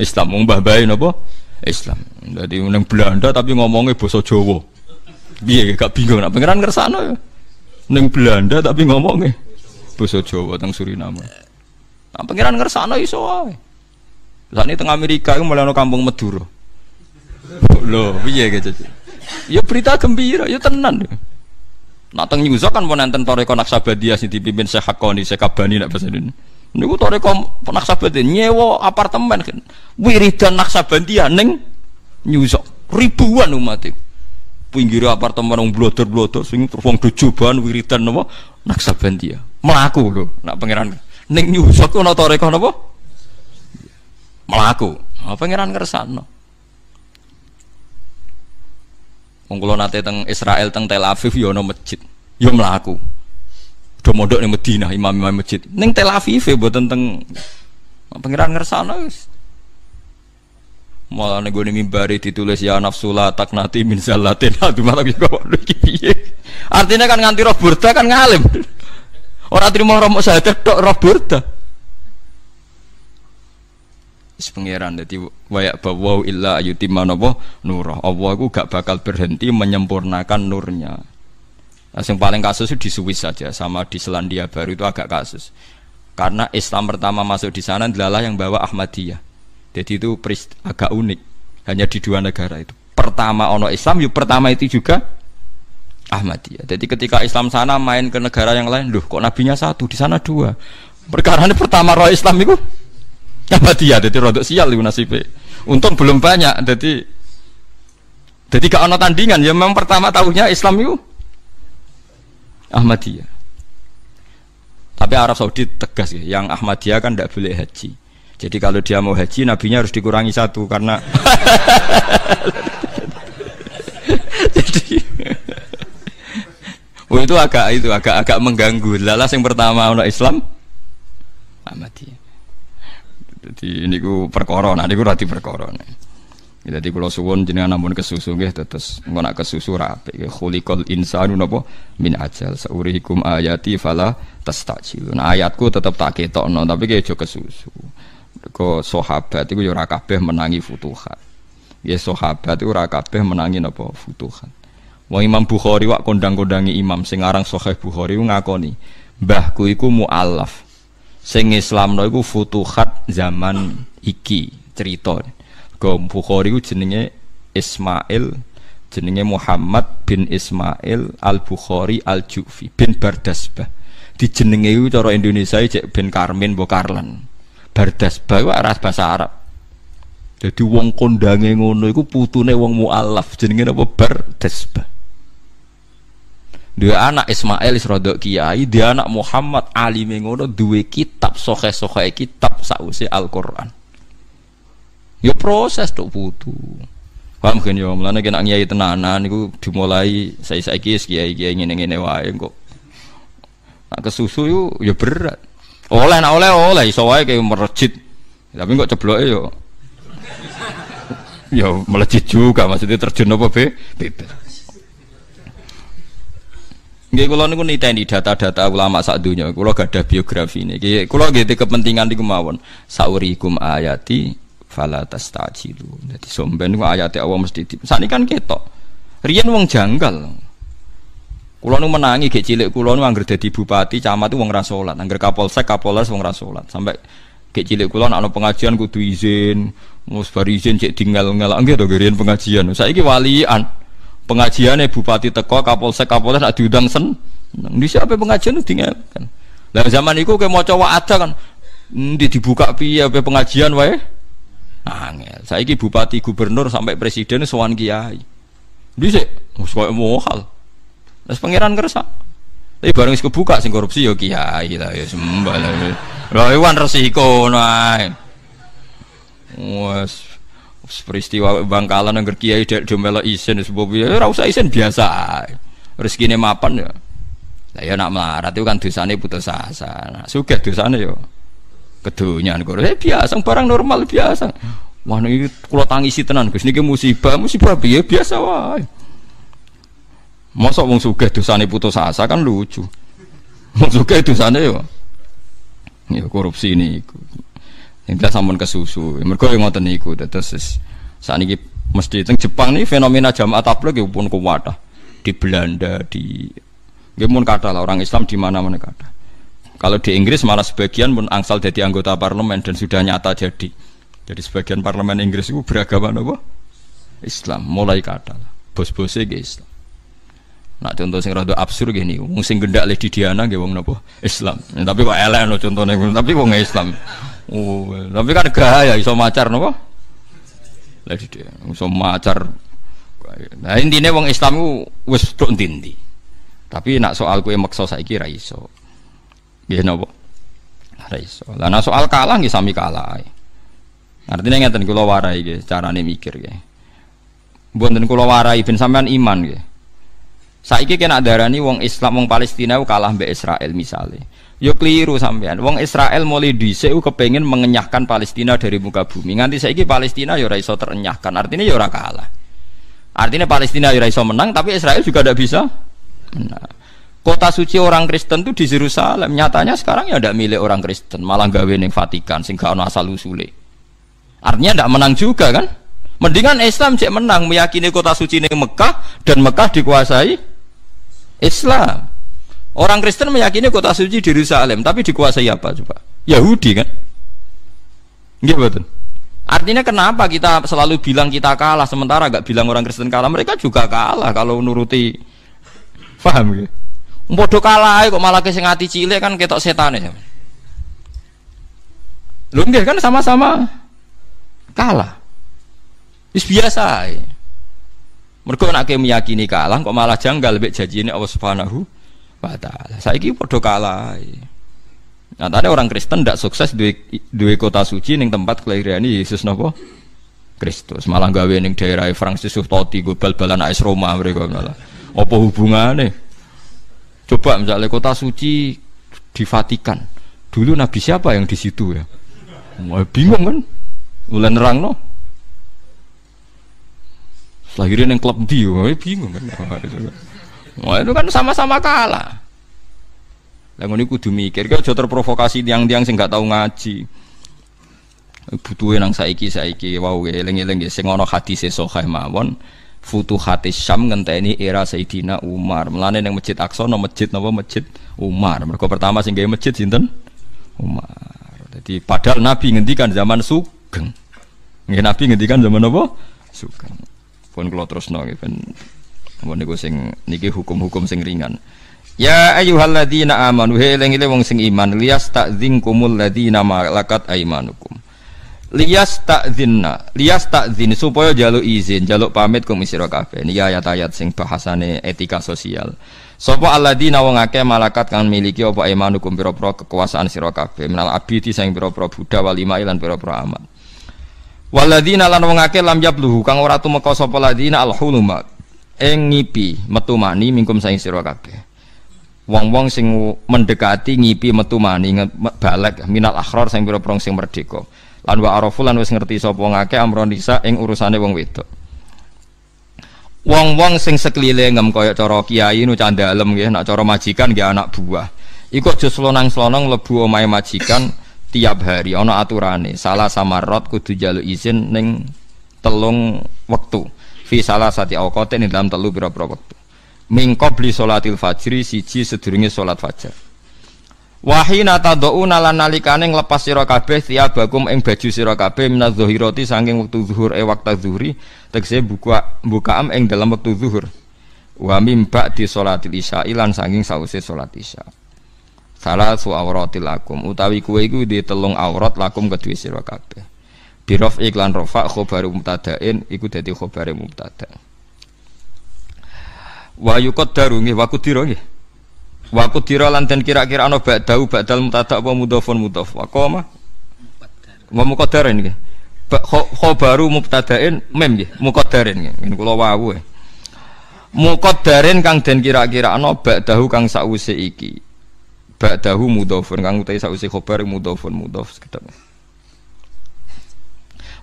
Islam. Wong mbah bae napa? Islam. Dadi neng Belanda tapi ngomongnya basa Jawa. Piye gak bingung nak pangeran kersane ya. Belanda tapi ngomongnya basa Jawa teng Suriname. Nah pangeran kersane iso wae. Lah ini teng Amerika itu mulai kampung Madura. Loh, piye gitu. Ya berita gembira, ya tenan. Ya. Nah teng nyuzo kan pun tori toreko naksabadiah sing dipimpin Syekh Hakoni Syekh Kabani nak bahasa Indonesia. tori toreko naksabadiah nyewo apartemen kan. Wiridan naksabadiah neng nyuzo ribuan umat itu. E. Pinggir apartemen wong blodor-blodor sing terbang dojoban wiridan napa naksabadiah. Melaku lho nak pangeran neng ning nyuzo ana toreko napa? Melaku. pangeran pangeran kersane. Wong nate teng Israel teng Tel Aviv yo no masjid. Yo melaku, Do modok nih medina imam-imam masjid. neng Tel Aviv ya mboten teng pangeran ngersana Malah nih gue mimbari ditulis ya nafsula tak nati min zalatin aduh malah bisa kok Artinya kan nganti roh burda kan ngalim. Orang terima roh syahadat tok roh burda sepengiran jadi wayak bawa illa ayutima nopo nurah Allah aku gak bakal berhenti menyempurnakan nurnya nah, yang paling kasus itu di Swiss saja sama di Selandia Baru itu agak kasus karena Islam pertama masuk di sana adalah yang bawa Ahmadiyah jadi itu agak unik hanya di dua negara itu pertama ono Islam yuk ya pertama itu juga Ahmadiyah jadi ketika Islam sana main ke negara yang lain loh kok nabinya satu di sana dua perkara ini pertama roh Islam itu apa dia? Jadi rodok sial di nasib Untung belum banyak. Jadi jadi gak ono tandingan. Ya memang pertama tahunya Islam itu Ahmadiyah. Tapi Arab Saudi tegas ya, yang Ahmadiyah kan tidak boleh haji. Jadi kalau dia mau haji, nabinya harus dikurangi satu karena [LAUGHS] jadi oh, itu agak itu agak agak mengganggu. Lalas yang pertama untuk Islam Ahmadiyah. Jadi ini ku perkara nah ku ra perkara. Jadi kalau suwon jenengan namun kesusu nggih tetes engko nak kesusu rapi nggih insanu napa min ajal saurihikum ayati fala takjil Nah ayatku tetap tak no tapi kayak aja kesusu. Kau sahabat iku yura ya kabeh menangi futuhan. Ya sahabat iku ora kabeh menangi napa futuhat. Wong Imam Bukhari wak kondang-kondangi imam sing aran Sahih Bukhari ngakoni, mbahku iku mualaf sing Islamno iku futuhat zaman iki cerita. Kom Bukhari ku jenenge Ismail jenenge Muhammad bin Ismail Al-Bukhari Al-Jufi bin Bardasbah. Dijenenge iku cara Indonesia cek bin Karmin mbok Karlen. Bardasbah iku aras bahasa Arab. Jadi wong kondange ngono iku putune wong mualaf jenenge apa Bardasbah. Dua anak Ismail isrodok kiai, dia anak Muhammad Ali mengono dua kitab sohe sohe kitab sausi Al Quran. Yo ya proses tuh putu, Paham kan yo, ya? mulanya kena kiai tenanan, itu dimulai saya saya kis kiai kiai ngene ngene wae kok. Nak kesusu yo yo ya berat. Oleh nak oleh oleh, soalnya kayak meracit Tapi kok ceblok yo. [LAUGHS] Yo melejit juga maksudnya terjun apa be? Bebas. Nggih kula niku niteni data-data ulama sak donya. Kula gadah biografi niki. Kula nggih kepentingan niku mawon. Saurikum ayati fala tastajilu. Dadi somben niku ayate Allah mesti di. Sakniki kan ketok. Riyen wong janggal. Kula niku menangi gek cilik kula niku angger dadi bupati, camat wong ra salat, angger kapolsek, kapolres wong ra salat. Sampai gek cilik kula ana pengajian kudu izin, mus bar izin cek tinggal ngel nggih to pengajian. Saiki walian pengajian ya bupati teko kapolsek kapolres nak diundang sen di siapa pengajian itu tinggal kan lah zaman itu kayak mau coba ada kan di dibuka piye apa pengajian wae angel saiki bupati gubernur sampai presiden sowan kiai di sih koyo mohal terus pangeran kersa tapi bareng kebuka sing korupsi yo ya kiai lah ya sembah lah iwan resiko naik, Wes peristiwa bangkalan yang kiai dari domelo isen sebab ya rasa isen biasa ini mapan ya lah ya nak melarat itu kan ini putus asa nah, sugih dosane yo, ya, kedunyaan kok eh, biasa barang normal biasa wah ini kalau tangisi tenan Gus ke musibah musibah biaya biasa Masuk masa wong dosa ini putus asa kan lucu wong dosa ini yo, ya, ya korupsi ini. Yang jelas sampun susu, mereka yang ngotot niku terus saat ini mesti teng Jepang nih fenomena jamaah tabligh pun kuat di Belanda di nggih pun kata lah orang Islam di mana-mana kata. Kalau di Inggris malah sebagian pun angsal jadi anggota parlemen dan sudah nyata jadi. Jadi sebagian parlemen Inggris itu beragama apa? Islam, mulai kata lah. Bos-bosnya ge Islam. Nah contoh sing rada absurd gini, wong sing gendak Lady Diana nggih wong napa? Islam. Ya, tapi kok elek contohnya, tapi wong Islam. Oh, tapi kan gaya iso macar nopo? Lah iso macar. Nah intinya wong Islam ku wis tok ndi Tapi nak soal emak so saiki ra iso. Nggih napa? Ra iso. Lah nak soal kalah nggih sami kalah. Artinya ngeten kula warai nggih carane mikir nggih. Mboten kula warai ben sampean iman nggih. Saiki kena darani wong Islam wong Palestina kalah mbek Israel misalnya Yo keliru sampean. Wong Israel mulai CU kepengen mengenyahkan Palestina dari muka bumi. Nanti saya saiki Palestina yo raiso terenyahkan. Artinya yo kalah. Artinya Palestina yo raiso menang tapi Israel juga tidak bisa Nah, Kota suci orang Kristen itu di Yerusalem. Nyatanya sekarang ya tidak milik orang Kristen, malah gawe neng Vatikan sehingga gak asal usule. Artinya tidak menang juga kan? Mendingan Islam cek menang meyakini kota suci neng Mekah dan Mekah dikuasai Islam. Orang Kristen meyakini kota suci di Yerusalem, tapi dikuasai apa coba? Yahudi kan? Gitu betul. Artinya kenapa kita selalu bilang kita kalah sementara gak bilang orang Kristen kalah? Mereka juga kalah kalau nuruti paham gak? Bodoh kalah kok malah kesengati cilik kan ketok setan ya. Lu kan sama-sama kalah. Is biasa. Ya. Mereka nak meyakini kalah kok malah janggal mek ini Allah Subhanahu wa taala. ini padha kalah. Nah, tadi orang Kristen tidak sukses di kota suci yang tempat kelahiran Yesus nopo Kristus. Malah gawe ning daerah Francis Suhtoti gue bal-balan AS Roma mereka malah. Apa hubungannya? Coba misalnya kota suci di Vatikan. Dulu nabi siapa yang di situ ya? Wah, bingung kan? Mulai nerang no. Lahirin yang klub di, bingung kan? Wah itu kan sama-sama kalah. Lah ngono kudu mikir, kok aja terprovokasi tiang-tiang sing gak tau ngaji. Butuhe nang saiki saiki wau wow, eling-eling sing ana hadise sahih mawon. Futuhati Syam ngenteni era Sayyidina Umar. Mulane ning Masjid Aqsa no masjid napa masjid Umar. Mergo pertama sing gawe masjid sinten? Umar. Jadi padahal Nabi ngendikan zaman Sugeng. Nggih Nabi ngendikan zaman apa? Sugeng. Pun kula terusno nggih wong niku sing niki hukum-hukum sing ringan. Ya ayyuhalladzina amanu lengi le wong sing iman liyas ta'dzinkumul ladzina malakat aimanukum. Liyas ta'dzinna, liyas ta'dzin supaya jaluk izin, jaluk pamit kum sira kabeh. Niki ayat-ayat sing bahasane etika sosial. Sapa alladzina wong akeh malakat kang miliki apa aimanukum biro pro kekuasaan siro kafe minal abidi sang biro pro buddha wali lan biro pro amat. Waladina lan wong akeh lam yabluhu kang ora tumeka sapa ladina al hulumak ing ngipi metu mani mingkum saing sira kabeh wong-wong sing mendekati ngipi metu mani balek minal akhror sing pira-pira sing merdeka lan wa arafu lan wis ngerti sapa ngake amron nisa ing urusane wong wedok wong-wong sing ngem kaya cara kiai nu candalem nggih nak cara majikan nggih anak buah iku aja slonang slonong lebu omahe majikan tiap hari ana aturane salah sama rot kudu jaluk izin ning telung wektu fi salah sati awqatin ini dalam telu biro pira waktu min solatil fajri siji solat solat fajar wahina kane lan nalikane nglepas sira tiap bagum ing baju sira kabeh minaz zahirati sanging eh, waktu zuhur e waktu zuhri tegese buka bukaam eng dalam waktu zuhur wa mimba di solatil isya ilan sanging sausi solat isya salah su awrotil akum utawi kuwe di telung awrot lakum kedue sira birof iklan rofa khobaru mubtadain iku dadi khobare mubtada wa yuqaddaru nggih wa darungi, nggih wa waktu lan den kira-kira ana ba'dau ba'dal mubtada apa mudhofun mudhof wa qoma wa muqaddarin nggih khobaru mubtadain mem nggih muqaddarin nggih ngene kula wau e. muqaddarin kang den kira-kira ana ba'dahu kang sakwise iki ba'dahu mudhofun kang utahe sakwise khobar mudhofun mudhof sekitar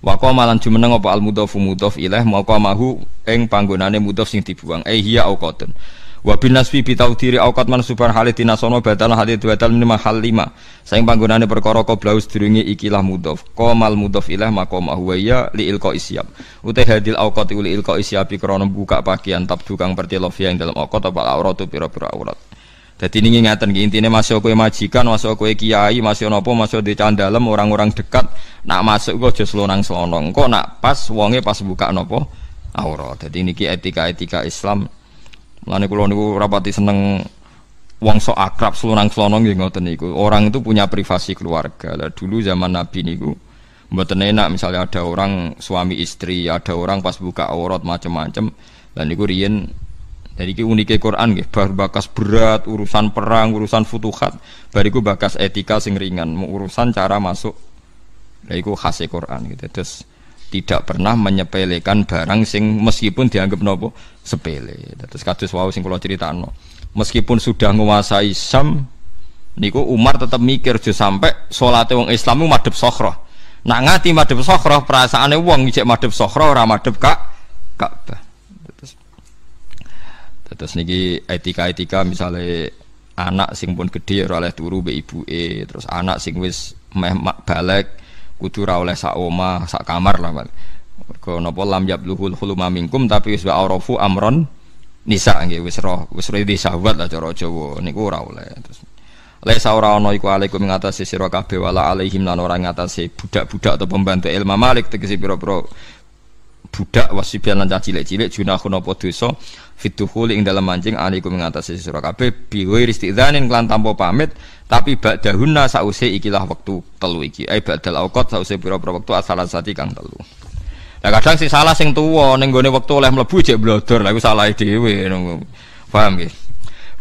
Wa qama lan jumeneng apa al mudhofu mudhof ilaih maqamahu ing panggonane mudhof sing dibuang. Eh hiya auqatun. Wa bin nasbi diri tawdiri auqat mansuban halid dinasono batal hadid batal min hal lima. Saing panggonane perkara qoblau sedurunge ikilah mudhof. Qamal mudhof ilaih maqamahu wa ya li ilqa isyab. Uta hadil auqat li ilqa isyabi krana buka pakaian tabdu kang pertelo yang dalam auqat apa auratu pira-pira aurat. Jadi ini ingatan gitu ini masuk kue majikan, masuk kue kiai, masuk nopo, masuk di candalem orang-orang dekat. Nak masuk kok jual lonang selonong, kok nak pas wongnya pas buka nopo aurat. Jadi ini etika etika Islam. Mulane kuloniku niku rapati seneng wong sok akrab selonang selonong gitu ngoten niku. Orang itu punya privasi keluarga. Lah dulu zaman Nabi niku mboten enak misalnya ada orang suami istri, ada orang pas buka aurat macam-macam. Lah niku riyen jadi ki uniknya Quran nggih, bar bakas berat, urusan perang, urusan futuhat, bariku bakas etika sing ringan, urusan cara masuk. Lha iku khase Quran gitu. Terus tidak pernah menyepelekan barang sing meskipun dianggap nopo sepele. Terus kados wau sing kula critakno. Meskipun sudah menguasai Sam niku Umar tetap mikir jo sampai salate wong Islam madhep sokhroh. Nak ngati madhep sokhroh perasaane wong ijek madhep sokhroh ora madhep Ka'bah. Terus niki etika-etika misalnya anak sing pun gede ora oleh turu mbek e terus anak sing wis meh mak balek kudu ora oleh sak oma sak kamar lah. kau nopo lam yabluhul huluma mingkum tapi wis arafu amron nisa nggih wis roh, wis di sahabat lah cara Jawa niku ora oleh. Terus Laisa ora ana iku alaikum ngatasi sira kabeh wala alaihim lan ora ngatasi budak-budak atau pembantu ilma malik tegese pira-pira budak wasibian lan cilik-cilik junahun apa dosa fituhul ing dalam mancing alaikum ing atase sira kabeh biwe istidzanin kelan tanpa pamit tapi ba'dahunna sause ikilah waktu telu iki ai badal auqat sause pira-pira wektu asalan sati kang telu Nah kadang sing salah sing tuwa ning gone wektu oleh mlebu jek blodor lha iku salahe dhewe. Paham nggih?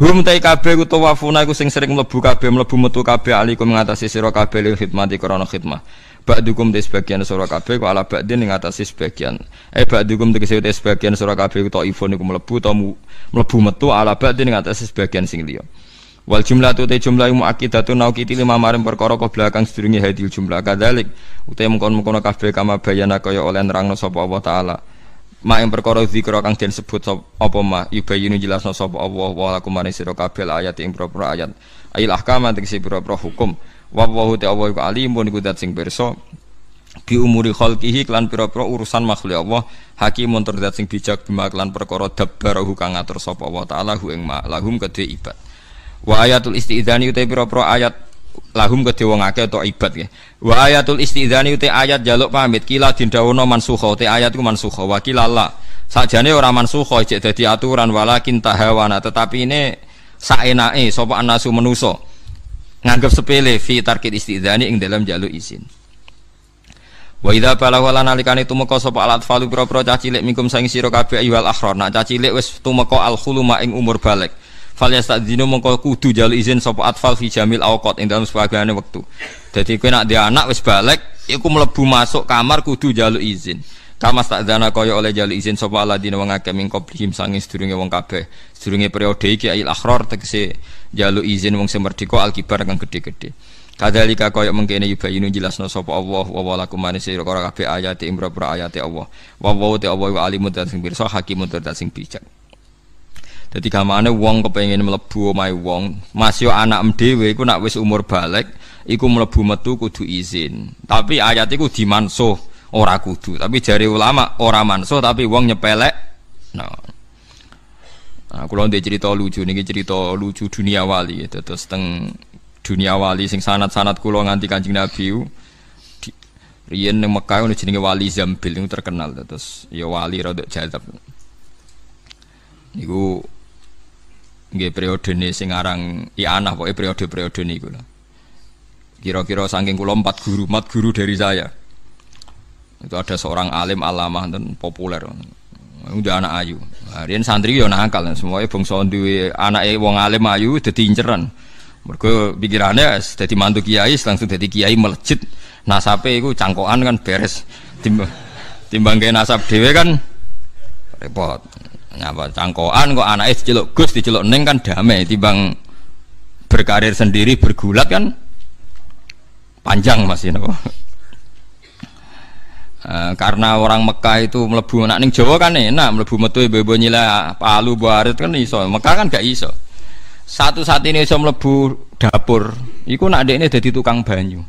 Hum tai kabeh utawa wafuna sing sering melebu kabe, melebu metu kabe, aliku ngatasi sira kabeh lil khidmati korono khidmah. Ba'dukum di sebagian surah kabeh kok ala ba'din ning atase sebagian. Eh ba'dukum di sebagian surah sura kabeh tau ifon iku melebu tau melebu metu ala ba'din ning atase sebagian sing liya. Wal jumlah tu te jumlah mu akidatu naukiti lima marim perkara kok belakang sedurungi hadil jumlah kadalik utai mukon mukon kabeh kama bayana kaya oleh nerangno sapa Allah taala. ma yang perkara zikra kang den sebut apa ma yubayinu jelasno sapa Allah wa lakum maring sira la ayat yang berapa pira ayat ayil te tegese pira hukum wallahu ta'ala iku alimun iku zat sing pirsa bi umuri khalqihi klan pira-pira urusan makhluk Allah hakimun tur zat sing bijak bima klan perkara dabbarahu kang ngatur sapa Allah taala hu ing lahum kedhe ibad wa ayatul istidzani uta pira-pira ayat lahum kedhe wong akeh utawa ibad ya wa ayatul istidzani uta ayat jaluk pamit kila dindawono mansukha uta ayat ku mansukha wa kila la sajane ora mansukha jek dadi aturan walakin tahawana tetapi ini saenake sapa anasu menusa nganggap sepele fi tarkit istidzani ing dalam jalu izin Wa idza balagha lan alikane tumeka sapa alat falu pira-pira cah cilik mingkum saing sira kabeh ayyuhal akhrar nak cah cilik wis tumeka al khuluma ing umur balik fal yastadzinu mengko kudu jalu izin sapa atfal fi jamil awqat ing dalam sebagiane wektu dadi kowe nak dia anak wis balik iku mlebu masuk kamar kudu jalu izin Kamas tak dana kaya oleh jali izin ala dina wang akeh ming qablihim sange sedurungnya wang kabeh. Sedurungnya periode iki ayil ya akhrar se jalu izin wong sing merdeka al kibar kang gede gede Kadalika kaya mengkene yubayinu jelasna sopa Allah wa kumani manusia karo kabeh ayat imra pura ayati Allah. Wa wawu te Allah wa alimu dan sing pirsa hakimun dan sing bijak. Jadi gamane wong kepengen melebu omai wong, masih anak mdewe ku nak wis umur balik iku melebu metu kudu izin. Tapi ayat iku dimansuh ora kudu tapi jari ulama ora manso tapi wong nyepelek nah Nah, kalau dia cerita lucu, nih cerita lucu dunia wali, gitu. terus teng dunia wali, sing sanat-sanat kulo nganti kancing nabi, di, Rian yang Mekah itu jenenge wali Zambil itu terkenal, terus ya wali rodok jadab. Niku nggih periode nih sing aran Ianah, pokoke periode-periode niku lah. Kira-kira saking kula empat guru, empat guru dari saya. Itu ada seorang alim alamah dan populer. Udah anak ayu. hari nah, ini santri yo nakal, semuanya bangsa duwe anake wong alim ayu jadi inceran. Mergo pikirannya jadi mantu kiai langsung jadi kiai melejit. Nasape ku cangkokan kan beres. Timbang timbang kayak nasab dewe kan repot. Nyapa cangkokan kok anaknya diceluk Gus, diceluk Neng kan damai timbang berkarir sendiri bergulat kan panjang masih nopo. Eh, karena orang Mekah itu melebu anak ning Jawa kan enak melebu metu bebo nyila ah, palu buarit kan iso Mekah kan gak iso satu saat ini iso melebu dapur iku nak ini jadi tukang banyu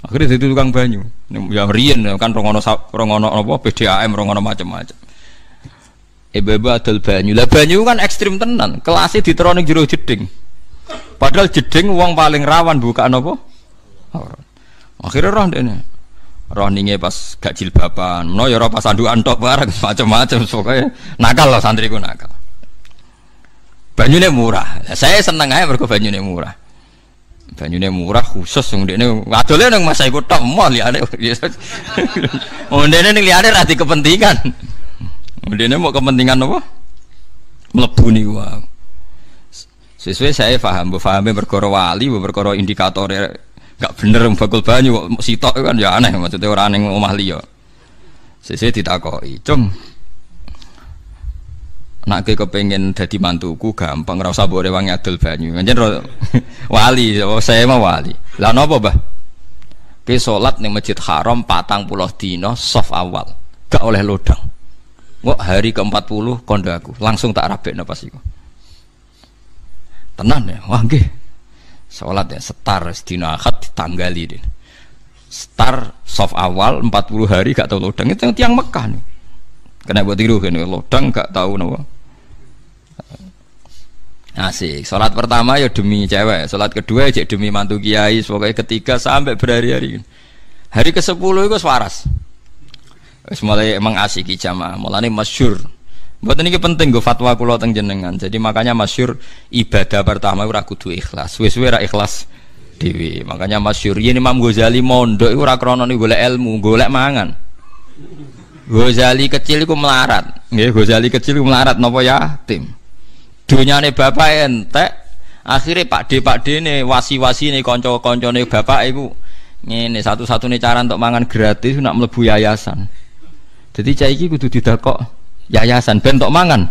akhirnya jadi tukang banyu ya rian ya, kan rongono rongono apa PDAM rongono macam-macam ibu-ibu adol banyu lah banyu kan ekstrim tenan kelasnya diteronik jero jeding padahal jeding uang paling rawan buka apa akhirnya roh nih rohninge pas gak jilbaban no ya pas sandukan tok bareng [LAUGHS] macam-macam pokoknya nakal lah santriku nakal banyune murah saya seneng aja banyu banyune murah banyune murah khusus yang dene wadole nang masa iku tok mall ya nek [LAUGHS] oh, ndene ning liyane ra kepentingan oh, ndene mau kepentingan apa mlebu niku wow. sesuai saya faham, pahame berkorowali, wali, indikator indikator gak bener bakul banyu sitok kan ya aneh maksudnya orang aneh omah liya sisi ditakoki cung nak ke kepengen jadi mantuku gampang rasa boleh wangi adul banyu aja [LAUGHS] wali oh, saya mah wali lah nopo bah ke sholat nih masjid haram patang pulau dino soft awal gak oleh lodang kok hari ke 40 kondo aku langsung tak rapi napa sih tenan ya wah nggih Sholat ya setar sedina akad tanggal deh. Setar soft awal 40 hari gak tahu lodang itu yang tiang Mekah nih. Kena buat tiru kan lodang gak tahu nawa. Asik. Sholat pertama ya demi cewek, sholat kedua ya demi mantu kiai, sebagai ketiga sampai berhari-hari. Hari ke sepuluh itu suaras mulai emang kicama, jamaah, mulai masyur Buat ini penting gue fatwa kulo teng jenengan. Jadi makanya masyur ibadah pertama ora kudu ikhlas. Wis ikhlas dewi. Makanya masyur ini Imam Ghazali mondok iku ora krana golek ilmu, golek mangan. Ghazali kecil gue melarat. Nggih, Ghazali kecil gue melarat tim Dunia nih bapak ente, akhirnya Pak D Pak D nih wasi-wasi nih konco-konco nih bapak ibu ini satu satu nih cara untuk mangan gratis nak melebu yayasan. Jadi cai tuh kudu didakok yayasan bentuk mangan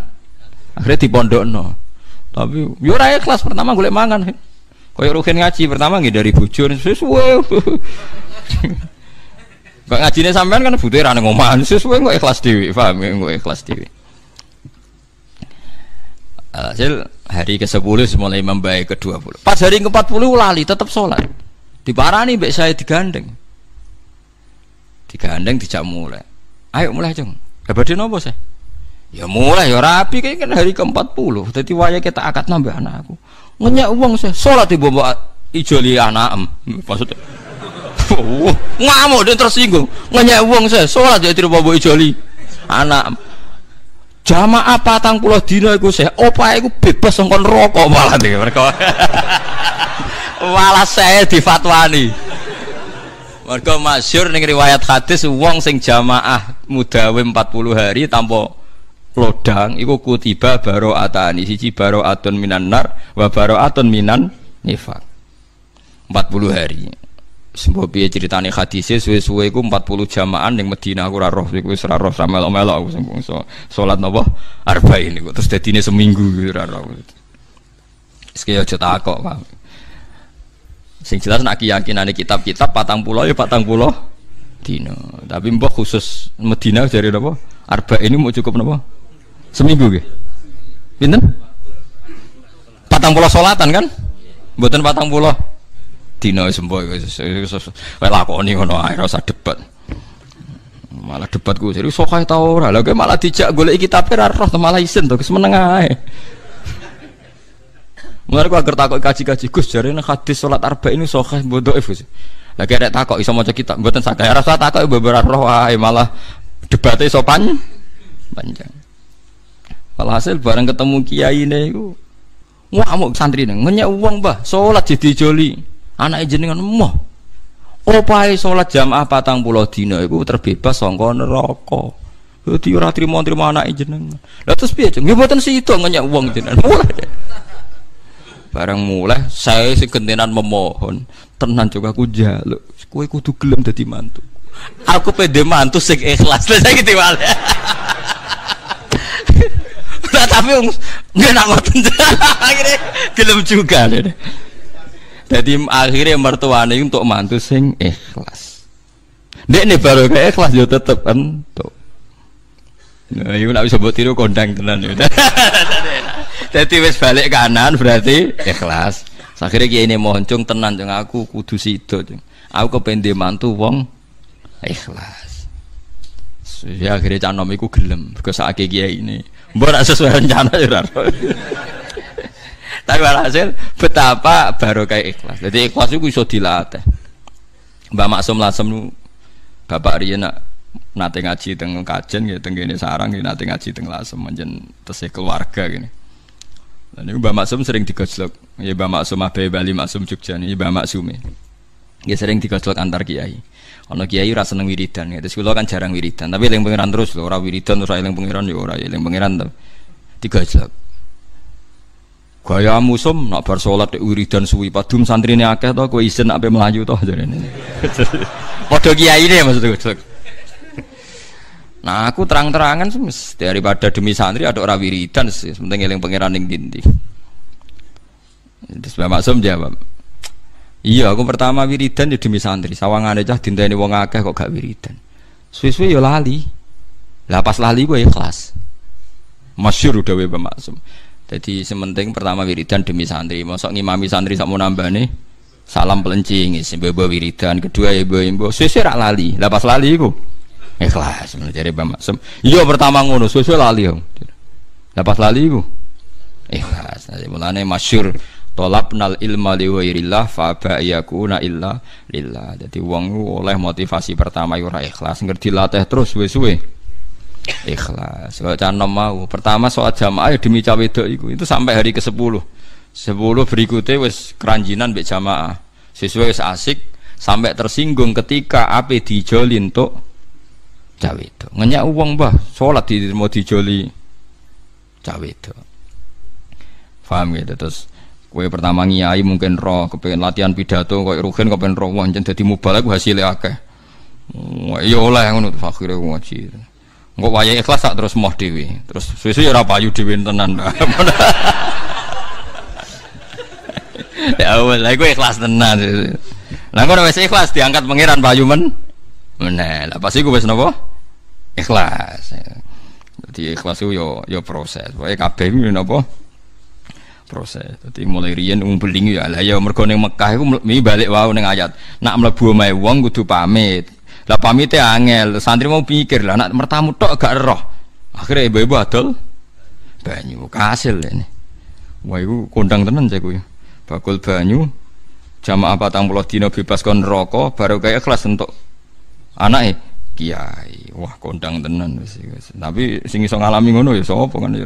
akhirnya di pondok no tapi yura ya kelas pertama gue mangan kau yurukin ngaji pertama nggih dari bujur, sesuai [LAUGHS] Kok nih sampean kan butuh rana ngomongan omah, sesuai kok ikhlas dhewe, paham gue ikhlas dhewe. hasil hari ke sepuluh mulai membaik ke puluh, Pas hari ke empat puluh lali tetap sholat. di barani baik saya digandeng. Digandeng dijak mulai. Ayo mulai, Jung. Lah badhe nopo Saya? Ya mulai ya rapi kayak kan hari ke puluh. Tadi waya kita akad nambah anakku. Ngenyak uang saya Sholat ibu bawa ijoli anak. anakem. Maksudnya Oh, ngamuk dia tersinggung. Ngenyak uang saya sholat ya tidak bawa ijoli anak. Jamaah patang pulau dina iku saya opa aku bebas ngon rokok malah deh mereka. [LAUGHS] malah saya difatwani. Mereka masyur nih riwayat hadis uang sing jamaah empat puluh hari tampok lodang iku kutiba baro atani siji baro atun minan nar wa baro atun minan nifak 40 hari sebab piye ceritanya hadisnya suwe-suwe iku 40 jamaan yang Medina aku raroh roh seraroh sama ora melo aku melok so, sing nopo arba ini arba'in terus dadine seminggu raroh sekian aja takok, Pak. Sing jelas nak keyakinane kitab-kitab patang pulau ya patang pulau dino. Tapi mbok khusus Medina dari nopo Arba ini mau cukup nopo Seminggu ke Pinten? Patang pulau solatan kan? Buatan patang pulau dino sembuh mbok lakoni ngono air rasa debat. Malah debat gue serius sokai tau ora. lagi, malah dijak golek kita perar roh malah isin tu keseneng Mereka Mulai agar takut kaji-kaji Gus jari nih hadis sholat arba ini sokai bodoh sih Lagi ada takut iso mau kita Buatan sakai Rasa takut beberapa roh Malah debatnya sopan Panjang Walhasil bareng ketemu kiai ini wah mau santri ini ngenyek uang bah sholat jadi joli anak jenengan moh opai sholat jamaah patang pulau dina itu terbebas sangka neraka jadi orang terima terima anak jenengan lalu terus biar jeng buatan si itu ngenyek uang jenengan mulai bareng mulai saya segentenan memohon tenan coba aku jaluk kue kudu gelem jadi mantu aku pede mantu sing ikhlas saya gitu malah tapi nggak nak ngotot [LAUGHS] akhirnya gelem juga deh jadi akhirnya mertuanya untuk mantu sing ikhlas Dia ini baru kayak ikhlas yo tetep entuk Nah, itu nak bisa buat tiru kondang tenan Jadi [LAUGHS] wes balik kanan berarti ikhlas. Akhirnya kayak ini moncong tenan jeng aku kudu situ jeng. Aku kependi mantu wong ikhlas. Ya akhirnya canom iku gelem. ke saat ini. Mbok sesuai rencana ya Tapi hasil betapa baru kayak ikhlas. Jadi ikhlas itu bisa dilatih. Mbak Maksum Lasem nu Bapak Rian nak nate ngaji teng kajen ya teng gini sarang ya nate ngaji teng Lasem menjen tesih keluarga gini. Dan ini Mbak Maksum sering digojlok. Ya Mbak Maksum Abai Bali Maksum Jogja nih Mbak Maksum ya. sering digojlok antar kiai. Ono kiai ora seneng wiridan ya. Terus kula kan jarang wiridan, tapi eling pengiran terus lho, ora wiridan terus eling pengiran ya ora eling ya. pengiran to. Tiga jelek. Gaya musum nak bar salat wiridan suwi padum santrine akeh to kowe isin ape melayu to jarene. [LAUGHS] Padha ne maksudku jelek. Nah aku terang-terangan daripada demi santri ada orang wiridan sih, penting eling pangeran ning dinding. Terus Mbak sum jawab, Iya, aku pertama wiridan ya demi santri. Sawangane cah dinteni wong akeh kok gak wiridan. Suwe-suwe ya lali. Lah pas lali gue ikhlas. Masir udah we maksum. Jadi sementing pertama wiridan demi santri. Mosok ngimami santri sak mau nih? salam pelencing isi bebo wiridan kedua ya bebo imbo suwe-suwe rak lali. Lah pas lali gue. ikhlas menjadi Mbak Maksum. Iya pertama ngono suwe-suwe lali. Lah pas lali gue ikhlas. Mulane masir nal ilma liwairillah faba na illa lillah. Jadi wong oleh motivasi pertama ora ikhlas, ngerti latih terus suwe-suwe. Ikhlas. Kalau canom mau, pertama soal jamaah ya demi cawe iku. Itu sampai hari ke sepuluh 10 berikutnya wis keranjinan mbek jamaah. sesuai wis asik sampai tersinggung ketika ape dijoli entuk cawe itu. Ngenyak uang bah, sholat di mau dijoli cawe itu. Faham gitu terus Kue pertama ngiayi mungkin roh, kepengen latihan pidato, kau rugen kepengen roh, wancen jadi mubalak hasilnya akeh. Ya oleh fakir gue ngaji. Gue waya ikhlas tak terus moh dewi, Terus susu ya ora payu dewi tenan. [LAUGHS] Ya Allah, lha kowe ikhlas tenan. Nah gue udah ikhlas diangkat pangeran payu men. Nah, apa sih gue besno nopo Ikhlas. jadi ikhlas itu yo yo proses. Wae kabeh nopo proses. Dadi mulai riyen wong beling ya lah ya mergo ning Mekah iku balik wae ning ayat. Nak mlebu omahe wong kudu pamit. Lah pamite angel, santri mau pikir lah nak mertamu tok gak roh. Akhire ibu-ibu adol banyu kasil ini. Wah iku kondang tenan cek kuwi. Ya. Bakul banyu jamaah patang puluh dino bebas kon rokok baru kayak kelas untuk anak eh, kiai wah kondang tenan tapi sing iso ngalami ngono ya sapa kan ya